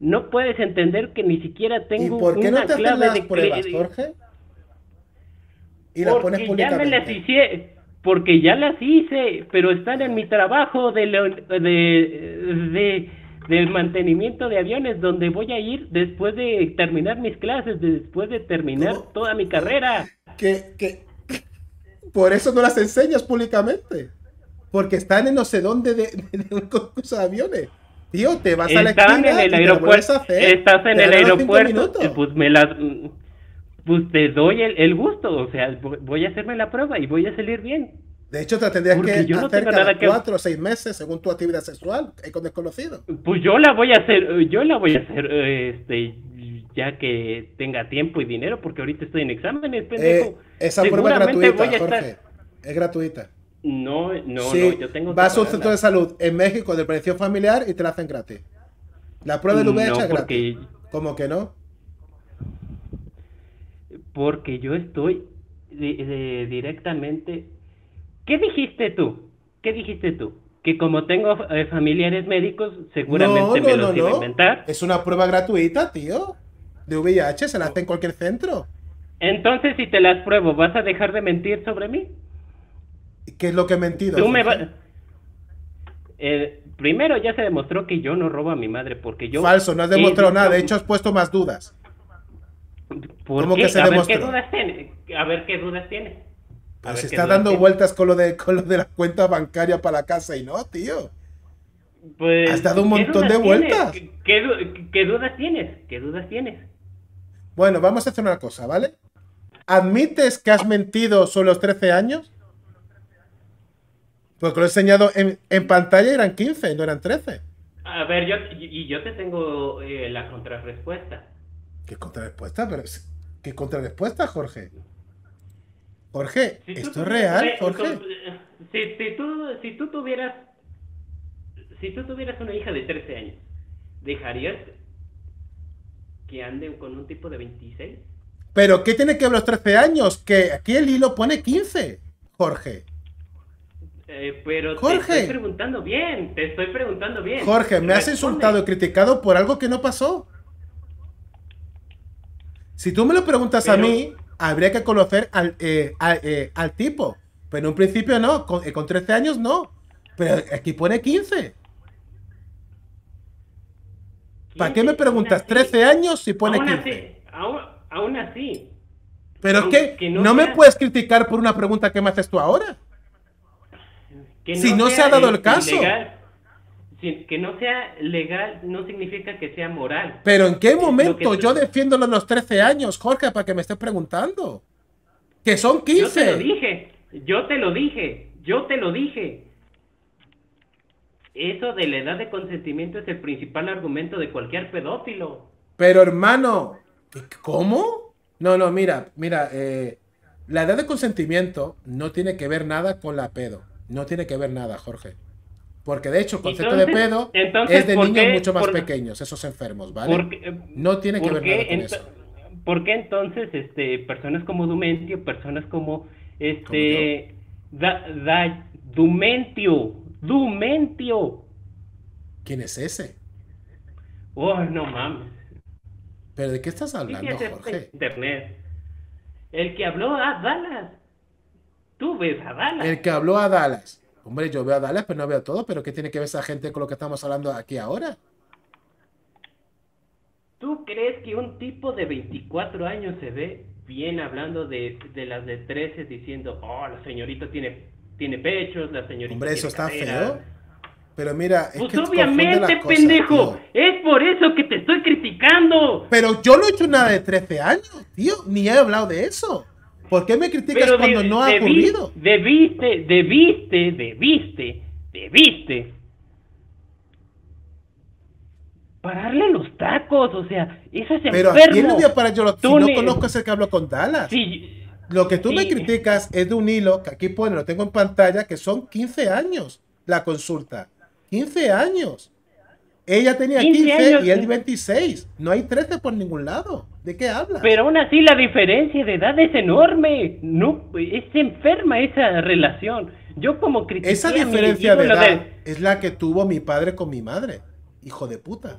B: No puedes entender que ni siquiera tengo ¿Y por clave pruebas, Jorge?
A: Y las pones porque
B: ya las hice, pero están en mi trabajo de, de del mantenimiento de aviones, donde voy a ir después de terminar mis clases, después de terminar toda mi carrera.
A: Que, que por eso no las enseñas públicamente, porque están en no sé dónde de, un concurso de aviones. Tío, te vas a la estás en el aeropuerto, estás en el aeropuerto,
B: pues me las pues te doy el gusto, o sea, voy a
A: hacerme la prueba y voy a salir bien. De hecho, te tendrías que hacer cada cuatro o seis meses según tu actividad sexual eh, con desconocido.
B: Pues yo la voy a hacer, eh, yo la voy a hacer, eh, este, ya que tenga tiempo y dinero, porque ahorita estoy en exámenes, pendejo.
A: esa prueba es gratuita, Es gratuita.
B: No, no, no, yo tengo. Vas a un centro de
A: salud en México de prevención familiar y te la hacen gratis. La prueba de VIH es gratis. ¿Cómo que no?
B: Porque yo estoy directamente ¿Qué dijiste tú? ¿Qué dijiste tú? Que como tengo eh, familiares médicos, seguramente me los no, a inventar.
A: Es una prueba gratuita, tío. De VIH se la hace en cualquier centro.
B: Entonces, si te las pruebo, ¿vas a dejar de mentir sobre mí?
A: ¿Qué es lo que he mentido?
B: Eh, primero, ya se demostró que yo no robo a mi madre porque yo... Falso, no has demostrado nada. De hecho,
A: has puesto más dudas. ¿Cómo Que se demostró?
B: a ver qué dudas tienes. Pero se está dando
A: vueltas con lo, de, con de la cuenta bancaria para la casa y no, tío. Pues, Has dado un montón de vueltas.
B: ¿Qué, dudas tienes? ¿Qué dudas tienes?
A: Bueno, vamos a hacer una cosa, ¿vale? ¿Admites que has mentido sobre los 13 años? Porque lo he enseñado en, en pantalla eran 15, no eran 13.
B: A ver, yo, y yo te tengo eh, la contrarrespuesta.
A: ¿Qué contrarrespuesta? ¿Qué contrarrespuesta, Jorge? Jorge, ¿esto es real, Jorge?
B: Si, tú, tuvieras si tú tuvieras una hija de 13 años, ¿dejarías que ande con un tipo de 26?
A: ¿Pero qué tiene que ver los 13 años? Que aquí el hilo pone 15, Jorge.
B: Eh, pero Jorge. te estoy preguntando bien, te estoy preguntando bien. Jorge,
A: me has insultado y criticado por algo que no pasó. Si tú me lo preguntas a mí, habría que conocer al, eh, eh, al, tipo. Pero en un principio no, con, 13 eh, años no. Pero aquí pone 15. ¿Para qué me preguntas 13 años si pone
B: 15? aún, así.
A: Pero es que, no, me puedes criticar por una pregunta que me haces tú ahora.
B: si no se ha dado el, caso que no sea legal no significa que sea moral.
A: Pero ¿en qué eh, momento? Yo defiendo los 13 años, Jorge, para que me estés preguntando. Que son 15. Yo te
B: lo dije, yo te lo dije, yo te lo dije. Eso de la edad de consentimiento es el principal argumento de cualquier pedófilo.
A: Pero hermano, ¿cómo? No, no, mira, mira, eh, la edad de consentimiento no tiene que ver nada con la pedo. No tiene que ver nada, Jorge. Porque de hecho el concepto de pedo es de niños mucho más pequeños, esos enfermos, ¿vale? no tiene que ver nada con eso.
B: ¿Por qué entonces este, personas como Dumentio, personas como este Dumentio, Dumentio?
A: ¿Quién es ese? Oh, no mames. ¿Pero de qué estás hablando, Jorge?
B: Internet. El que habló a Dallas. Tú ves a Dallas. El
A: que habló a Dallas. Hombre, yo veo a Dallas, pero no veo todo. ¿Pero qué tiene que ver esa gente con lo que estamos hablando aquí ahora?
B: ¿Tú crees que un tipo de 24 años se ve bien hablando de, las de 13 diciendo, oh, la señorita tiene, tiene pechos, la señorita Hombre, eso está feo.
A: Pero mira, es pues que obviamente, pendejo. Es por eso que te estoy criticando. Pero yo no he hecho nada de 13 años, tío. Ni he hablado de eso. ¿Por qué me criticas cuando no ha ocurrido?
B: Debiste, debiste, debiste, debiste.
A: Pararle los tacos, o sea, eso es Pero ¿quién para yo no conozco conozco ese que habló con Dallas? Sí, lo que tú me criticas es de un hilo que aquí pone, lo tengo en pantalla, que son 15 años la consulta. 15 años. Ella tenía 15, y él 26. No hay 13 por ningún lado. ¿De
B: qué habla? Pero aún así la diferencia de edad es enorme. No, es enferma esa relación. Yo como cristiano... Esa diferencia de edad
A: es la que tuvo mi padre con mi madre. Hijo de puta.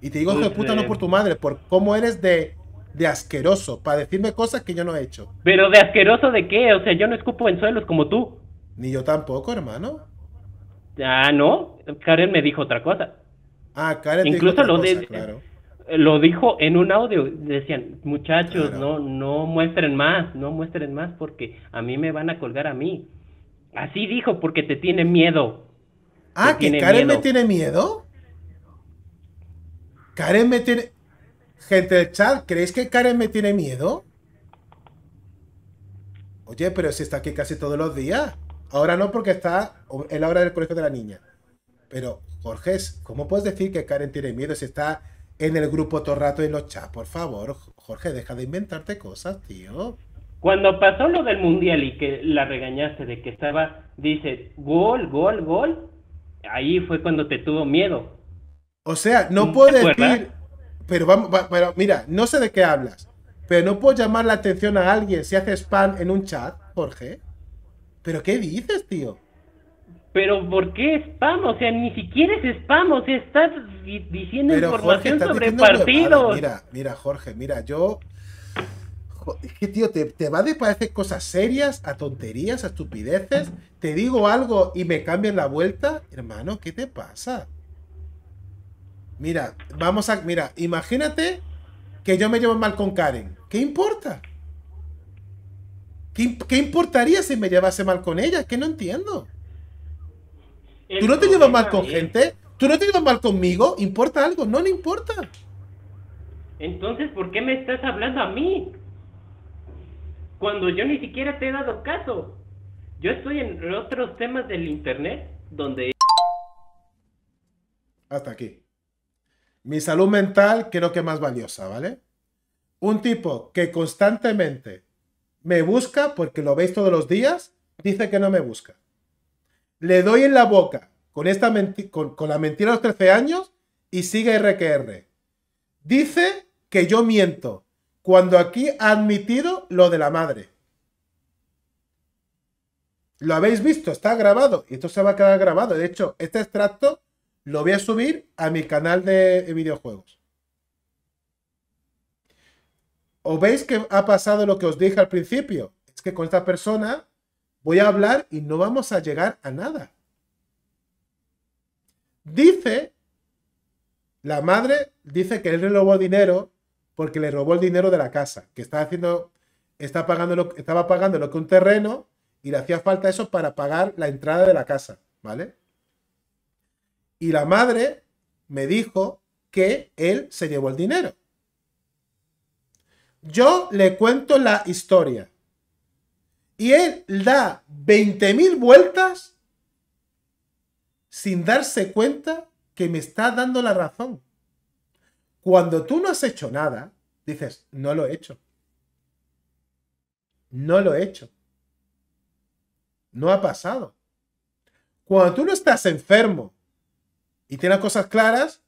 A: Y te digo hijo de puta no por tu madre, por cómo eres de, de asqueroso, para decirme cosas que yo no he hecho.
B: Pero de asqueroso de qué? O sea, yo no escupo en suelos como tú.
A: Ni yo tampoco, hermano.
B: Ah, no, Karen me dijo otra cosa.
A: Ah, Karen Incluso dijo otra lo cosa,
B: Lo dijo en un audio, decían, muchachos, no, no muestren más, no muestren más porque a mí me van a colgar a mí. Así dijo, porque te tiene miedo.
A: Ah, que Karen me tiene miedo. Karen me tiene... Gente del chat, ¿crees que Karen me tiene miedo? Oye, pero si está aquí casi todos los días. Ahora no porque está en la hora del colegio de la niña. Pero, Jorge, ¿cómo puedes decir que Karen tiene miedo si está en el grupo todo el rato y en los chats? Por favor, Jorge, deja de inventarte cosas, tío. Cuando pasó
B: lo del mundial y que la regañaste de que estaba, dice, gol, gol, gol, ahí fue cuando te tuvo miedo.
A: O sea, no puedo decir, pero vamos, pero mira, no sé de qué hablas, pero no puedo llamar la atención a alguien si hace spam en un chat, Jorge. ¿Pero qué dices, tío?
B: Pero ¿por qué spam? O sea, ni siquiera es spam, o sea, estás diciendo información sobre partidos. mira,
A: mira, Jorge, mira, yo... Es que, tío, te, te, va de parecer cosas serias a tonterías, a estupideces. Te digo algo y me cambian la vuelta. Hermano, ¿qué te pasa? Mira, vamos a... Mira, imagínate que yo me llevo mal con Karen. ¿Qué importa? ¿Qué, importaría si me llevase mal con ella? Que no entiendo. ¿Tú no te llevas mal con gente? ¿Tú no te llevas mal conmigo? ¿Importa algo? No le importa.
B: Entonces, ¿por qué me estás hablando a mí? Cuando yo ni siquiera te he dado caso. Yo estoy en otros temas del internet donde...
A: Hasta aquí. Mi salud mental creo que es más valiosa, ¿vale? Un tipo que constantemente me busca porque lo veis todos los días, dice que no me busca. Le doy en la boca con, esta la mentira a los 13 años y sigue RQR. Dice que yo miento, cuando aquí ha admitido lo de la madre. Lo habéis visto, está grabado y esto se va a quedar grabado. De hecho, este extracto lo voy a subir a mi canal de videojuegos. ¿O veis que ha pasado lo que os dije al principio? Es que con esta persona voy a hablar y no vamos a llegar a nada. Dice, la madre dice que él le robó dinero porque le robó el dinero de la casa, que está haciendo, pagando estaba pagando lo que un terreno y le hacía falta eso para pagar la entrada de la casa, ¿vale? Y la madre me dijo que él se llevó el dinero. Yo le cuento la historia. Y él da 20.000 vueltas sin darse cuenta que me está dando la razón. Cuando tú no has hecho nada, dices, no lo he hecho. No lo he hecho. No ha pasado. Cuando tú no estás enfermo y tienes cosas claras,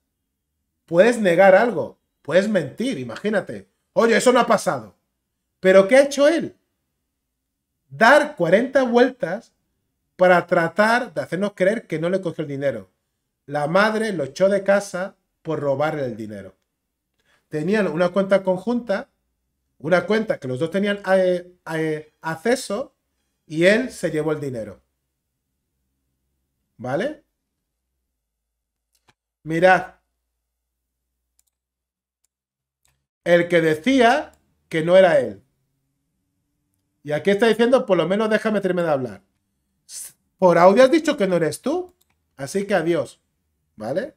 A: puedes negar algo, puedes mentir, imagínate. Oye, eso no ha pasado. Pero ¿qué ha hecho él? Dar 40 vueltas para tratar de hacernos creer que no le cogió el dinero. La madre lo echó de casa por robarle el dinero. Tenían una cuenta conjunta, una cuenta que los dos tenían eh, eh, acceso y él se llevó el dinero. ¿Vale? Mirad, el que decía que no era él. Y aquí está diciendo, por lo menos déjame terminar de hablar. Por audio has dicho que no eres tú, así que adiós, ¿vale?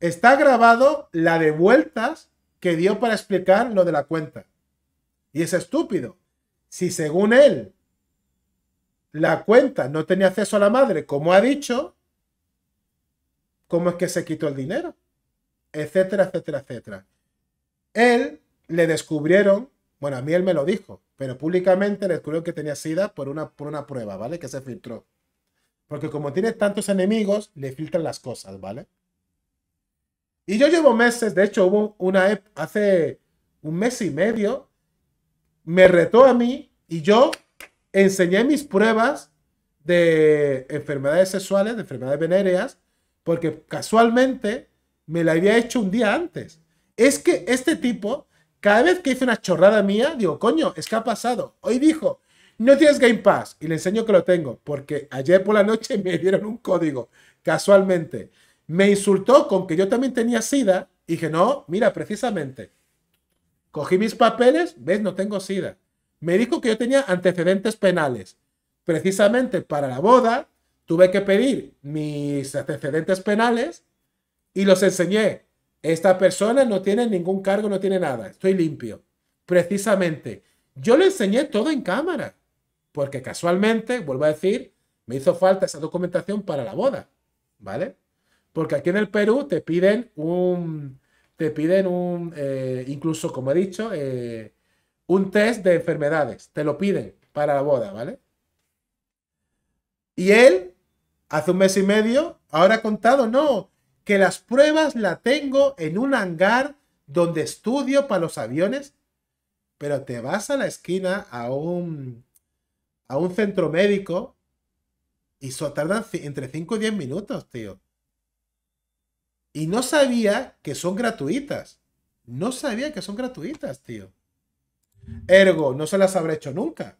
A: Está grabado la de vueltas que dio para explicar lo de la cuenta. Y es estúpido. Si según él la cuenta no tenía acceso a la madre, como ha dicho, ¿cómo es que se quitó el dinero? Etcétera, etcétera, etcétera. Él le descubrieron, bueno, a mí él me lo dijo, pero públicamente le descubrieron que tenía SIDA por una, por una prueba, ¿vale? Que se filtró. Porque como tiene tantos enemigos, le filtran las cosas, ¿vale? Y yo llevo meses, de hecho hubo una, hace un mes y medio, me retó a mí y yo enseñé mis pruebas de enfermedades sexuales, de enfermedades venéreas, porque casualmente me la había hecho un día antes es que este tipo, cada vez que hice una chorrada mía, digo, coño, es que ha pasado. Hoy dijo, no tienes Game Pass. Y le enseño que lo tengo, porque ayer por la noche me dieron un código, casualmente. Me insultó con que yo también tenía SIDA. Y dije, no, mira, precisamente. Cogí mis papeles, ves, no tengo SIDA. Me dijo que yo tenía antecedentes penales. Precisamente para la boda, tuve que pedir mis antecedentes penales y los enseñé. Esta persona no tiene ningún cargo, no tiene nada. Estoy limpio. Precisamente, yo le enseñé todo en cámara, porque casualmente, vuelvo a decir, me hizo falta esa documentación para la boda, ¿vale? Porque aquí en el Perú te piden un, te piden un, eh, incluso como he dicho, eh, un test de enfermedades, te lo piden para la boda, ¿vale? Y él, hace un mes y medio, ahora ha contado, no, que las pruebas la tengo en un hangar donde estudio para los aviones, pero te vas a la esquina a un, a un centro médico y tardan entre 5 y 10 minutos, tío. Y no sabía que son gratuitas. No sabía que son gratuitas, tío. Ergo, no se las habré hecho nunca.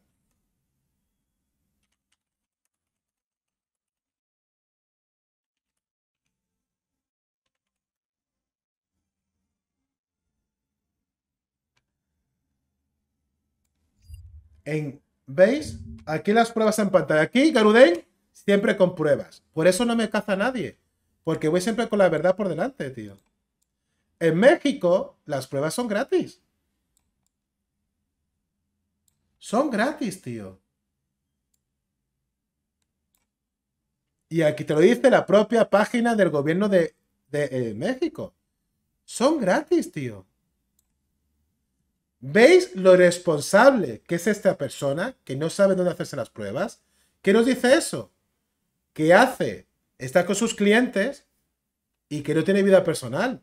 A: En, ¿Veis? Aquí las pruebas en pantalla. Aquí, Garudén, siempre con pruebas. Por eso no me caza nadie. Porque voy siempre con la verdad por delante, tío. En México, las pruebas son gratis. Son gratis, tío. Y aquí te lo dice la propia página del gobierno de, eh, México. Son gratis, tío. ¿Veis lo responsable que es esta persona que no sabe dónde hacerse las pruebas? ¿Qué nos dice eso? ¿Qué hace? Está con sus clientes y que no tiene vida personal.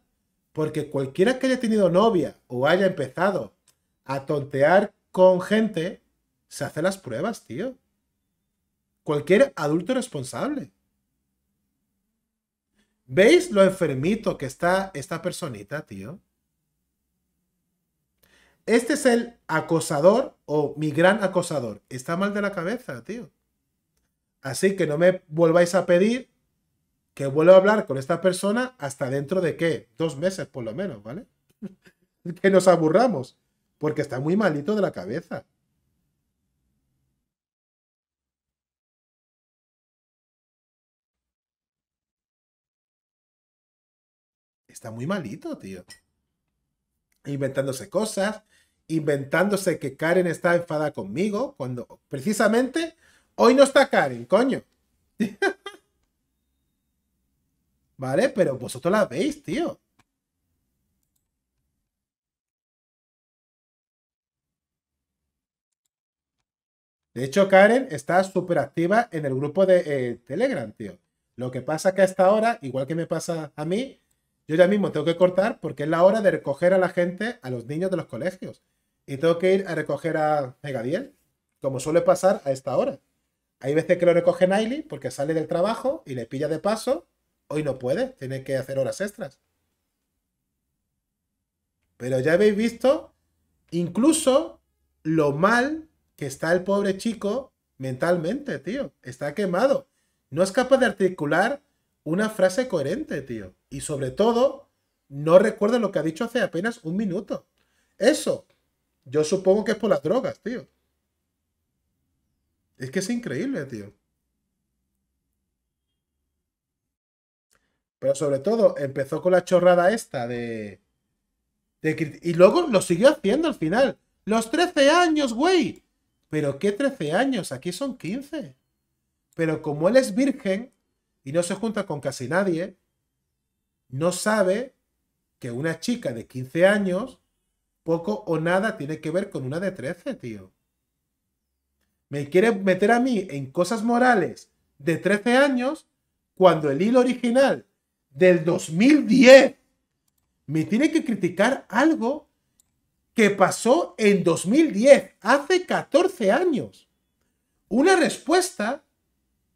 A: Porque cualquiera que haya tenido novia o haya empezado a tontear con gente, se hace las pruebas, tío. Cualquier adulto responsable. ¿Veis lo enfermito que está esta personita, tío? Este es el acosador o mi gran acosador. Está mal de la cabeza, tío. Así que no me volváis a pedir que vuelva a hablar con esta persona hasta dentro de qué? Dos meses por lo menos, ¿vale? que nos aburramos, porque está muy malito de la cabeza. Está muy malito, tío. Inventándose cosas, inventándose que Karen está enfada conmigo cuando precisamente hoy no está Karen, coño. ¿Vale? Pero vosotros la veis, tío. De hecho, Karen está súper activa en el grupo de eh, Telegram, tío. Lo que pasa que a esta hora igual que me pasa a mí, yo ya mismo tengo que cortar porque es la hora de recoger a la gente, a los niños de los colegios y tengo que ir a recoger a Megadiel, como suele pasar a esta hora. Hay veces que lo recoge Naily porque sale del trabajo y le pilla de paso. Hoy no puede, tiene que hacer horas extras. Pero ya habéis visto incluso lo mal que está el pobre chico mentalmente, tío. Está quemado. No es capaz de articular una frase coherente, tío. Y sobre todo, no recuerda lo que ha dicho hace apenas un minuto. Eso yo supongo que es por las drogas, tío. Es que es increíble, tío. Pero sobre todo, empezó con la chorrada esta de... y luego lo siguió haciendo al final. Los 13 años, güey. Pero ¿qué 13 años? Aquí son 15. Pero como él es virgen y no se junta con casi nadie, no sabe que una chica de 15 años poco o nada tiene que ver con una de 13, tío. Me quiere meter a mí en cosas morales de 13 años cuando el hilo original del 2010 me tiene que criticar algo que pasó en 2010, hace 14 años. Una respuesta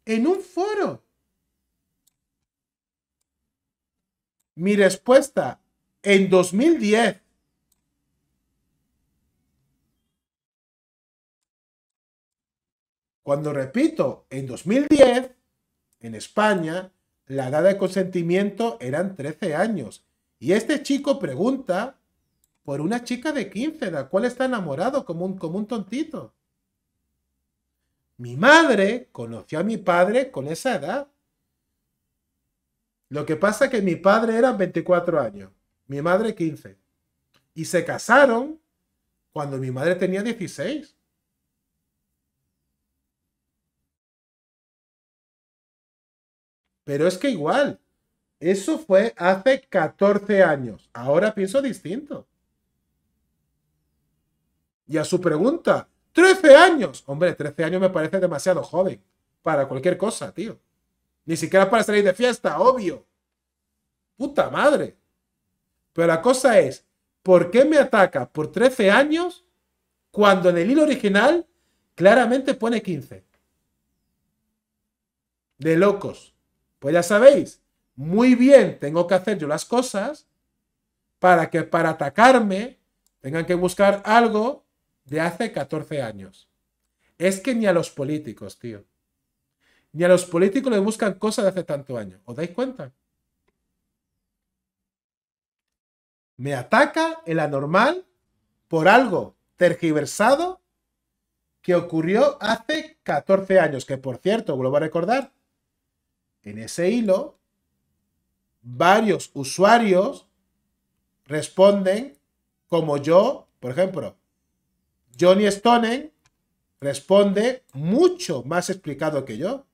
A: en un foro. Mi respuesta en 2010 Cuando repito, en 2010, en España, la edad de consentimiento eran 13 años. Y este chico pregunta por una chica de 15, de la cual está enamorado como un, como un tontito. Mi madre conoció a mi padre con esa edad. Lo que pasa es que mi padre era 24 años, mi madre 15. Y se casaron cuando mi madre tenía 16. Pero es que igual, eso fue hace 14 años. Ahora pienso distinto. Y a su pregunta, 13 años. Hombre, 13 años me parece demasiado joven para cualquier cosa, tío. Ni siquiera para salir de fiesta, obvio. Puta madre. Pero la cosa es, ¿por qué me ataca por 13 años cuando en el hilo original claramente pone 15? De locos. Pues ya sabéis, muy bien tengo que hacer yo las cosas para que para atacarme tengan que buscar algo de hace 14 años. Es que ni a los políticos, tío. Ni a los políticos les buscan cosas de hace tanto año. ¿Os dais cuenta? Me ataca el anormal por algo tergiversado que ocurrió hace 14 años, que por cierto, vuelvo a recordar, en ese hilo, varios usuarios responden como yo, por ejemplo, Johnny Stonen responde mucho más explicado que yo.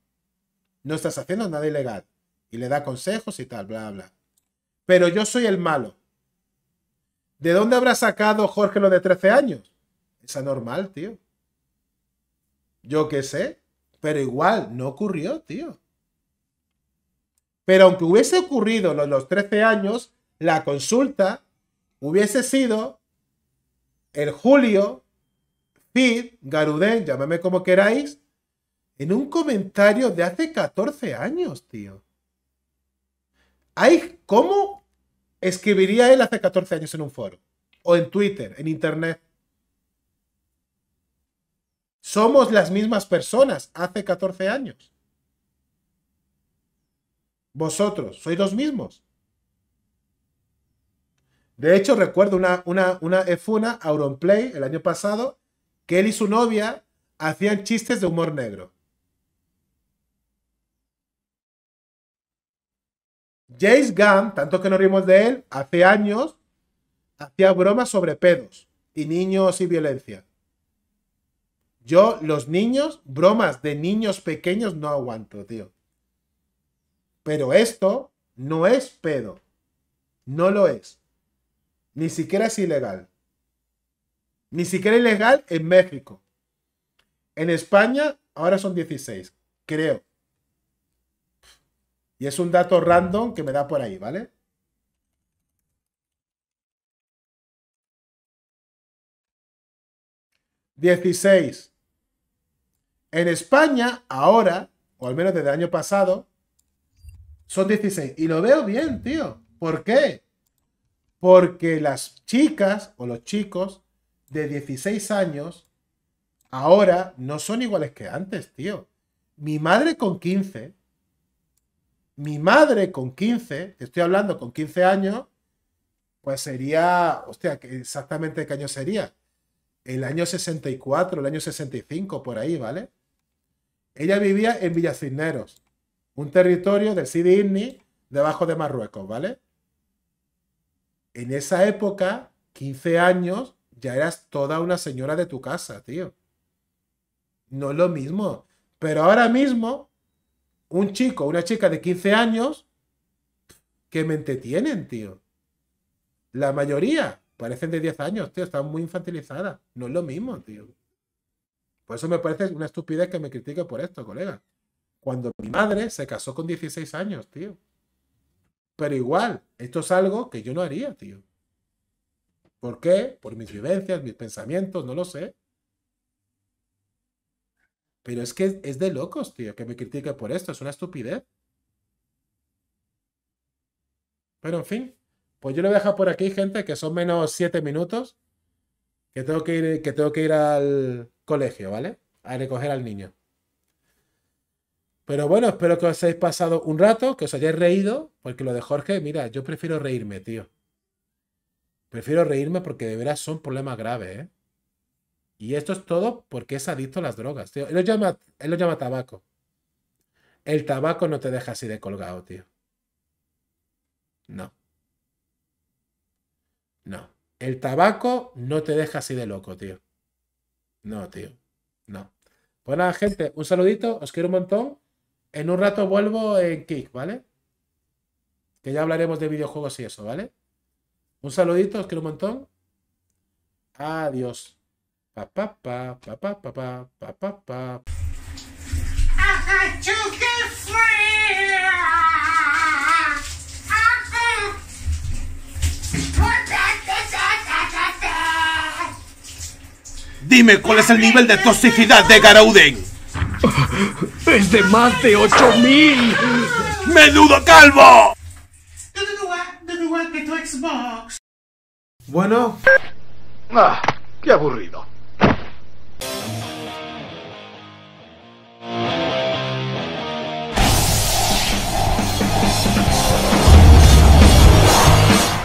A: No estás haciendo nada ilegal. Y le da consejos y tal, bla, bla. Pero yo soy el malo. ¿De dónde habrá sacado Jorge lo de 13 años? Es anormal, tío. Yo qué sé. Pero igual, no ocurrió, tío. Pero aunque hubiese ocurrido los, los 13 años, la consulta hubiese sido el Julio, Fid, Garudén, llámame como queráis, en un comentario de hace 14 años, tío. ¿Cómo escribiría él hace 14 años en un foro? O en Twitter, en Internet. Somos las mismas personas hace 14 años. Vosotros sois los mismos. De hecho, recuerdo una, una, una f Auronplay, el año pasado, que él y su novia hacían chistes de humor negro. jace Gunn, tanto que nos rimos de él, hace años hacía bromas sobre pedos y niños y violencia. Yo, los niños, bromas de niños pequeños no aguanto, tío. Pero esto no es pedo. No lo es. Ni siquiera es ilegal. Ni siquiera es en México. En España ahora son 16, creo. Y es un dato random que me da por ahí, ¿vale? 16. En España, ahora, o al menos desde el año pasado, son 16. Y lo veo bien, tío. ¿Por qué? Porque las chicas o los chicos de 16 años ahora no son iguales que antes, tío. Mi madre con 15, mi madre con 15, te estoy hablando con 15 años, pues sería, hostia, exactamente qué año sería. El año 64, el año 65, por ahí, ¿vale? Ella vivía en Villacisneros un territorio del Sidi Inni debajo de Marruecos, ¿vale? En esa época, 15 años, ya eras toda una señora de tu casa, tío. No es lo mismo. Pero ahora mismo, un chico, una chica de 15 años, que me entretienen, tío. La mayoría parecen de 10 años, tío. Están muy infantilizadas. No es lo mismo, tío. Por eso me parece una estupidez que me critique por esto, colega. Cuando mi madre se casó con 16 años, tío. Pero igual, esto es algo que yo no haría, tío. ¿Por qué? Por mis vivencias, mis pensamientos, no lo sé. Pero es que es de locos, tío, que me critique por esto. Es una estupidez. Pero en fin, pues yo lo voy a dejar por aquí, gente, que son menos 7 minutos. Que tengo que que tengo que ir al colegio, ¿vale? A recoger al niño. Pero bueno, espero que os hayáis pasado un rato, que os hayáis reído, porque lo de Jorge, mira, yo prefiero reírme, tío. Prefiero reírme porque de veras son problemas graves, ¿eh? Y esto es todo porque es adicto a las drogas, tío. Él lo llama, él lo llama tabaco. El tabaco no te deja así de colgado, tío. No. No. El tabaco no te deja así de loco, tío. No, tío. No. Pues gente, un saludito, os quiero un montón. En un rato vuelvo en Kick, ¿vale? Que ya hablaremos de videojuegos y eso, ¿vale? Un saludito, os quiero un montón. Adiós. Pa pa pa pa pa pa pa pa pa pa. Dime cuál es el nivel de toxicidad de Garauden. ¡Es de más de 8000! ¡Menudo calvo! Bueno. Ah, qué aburrido.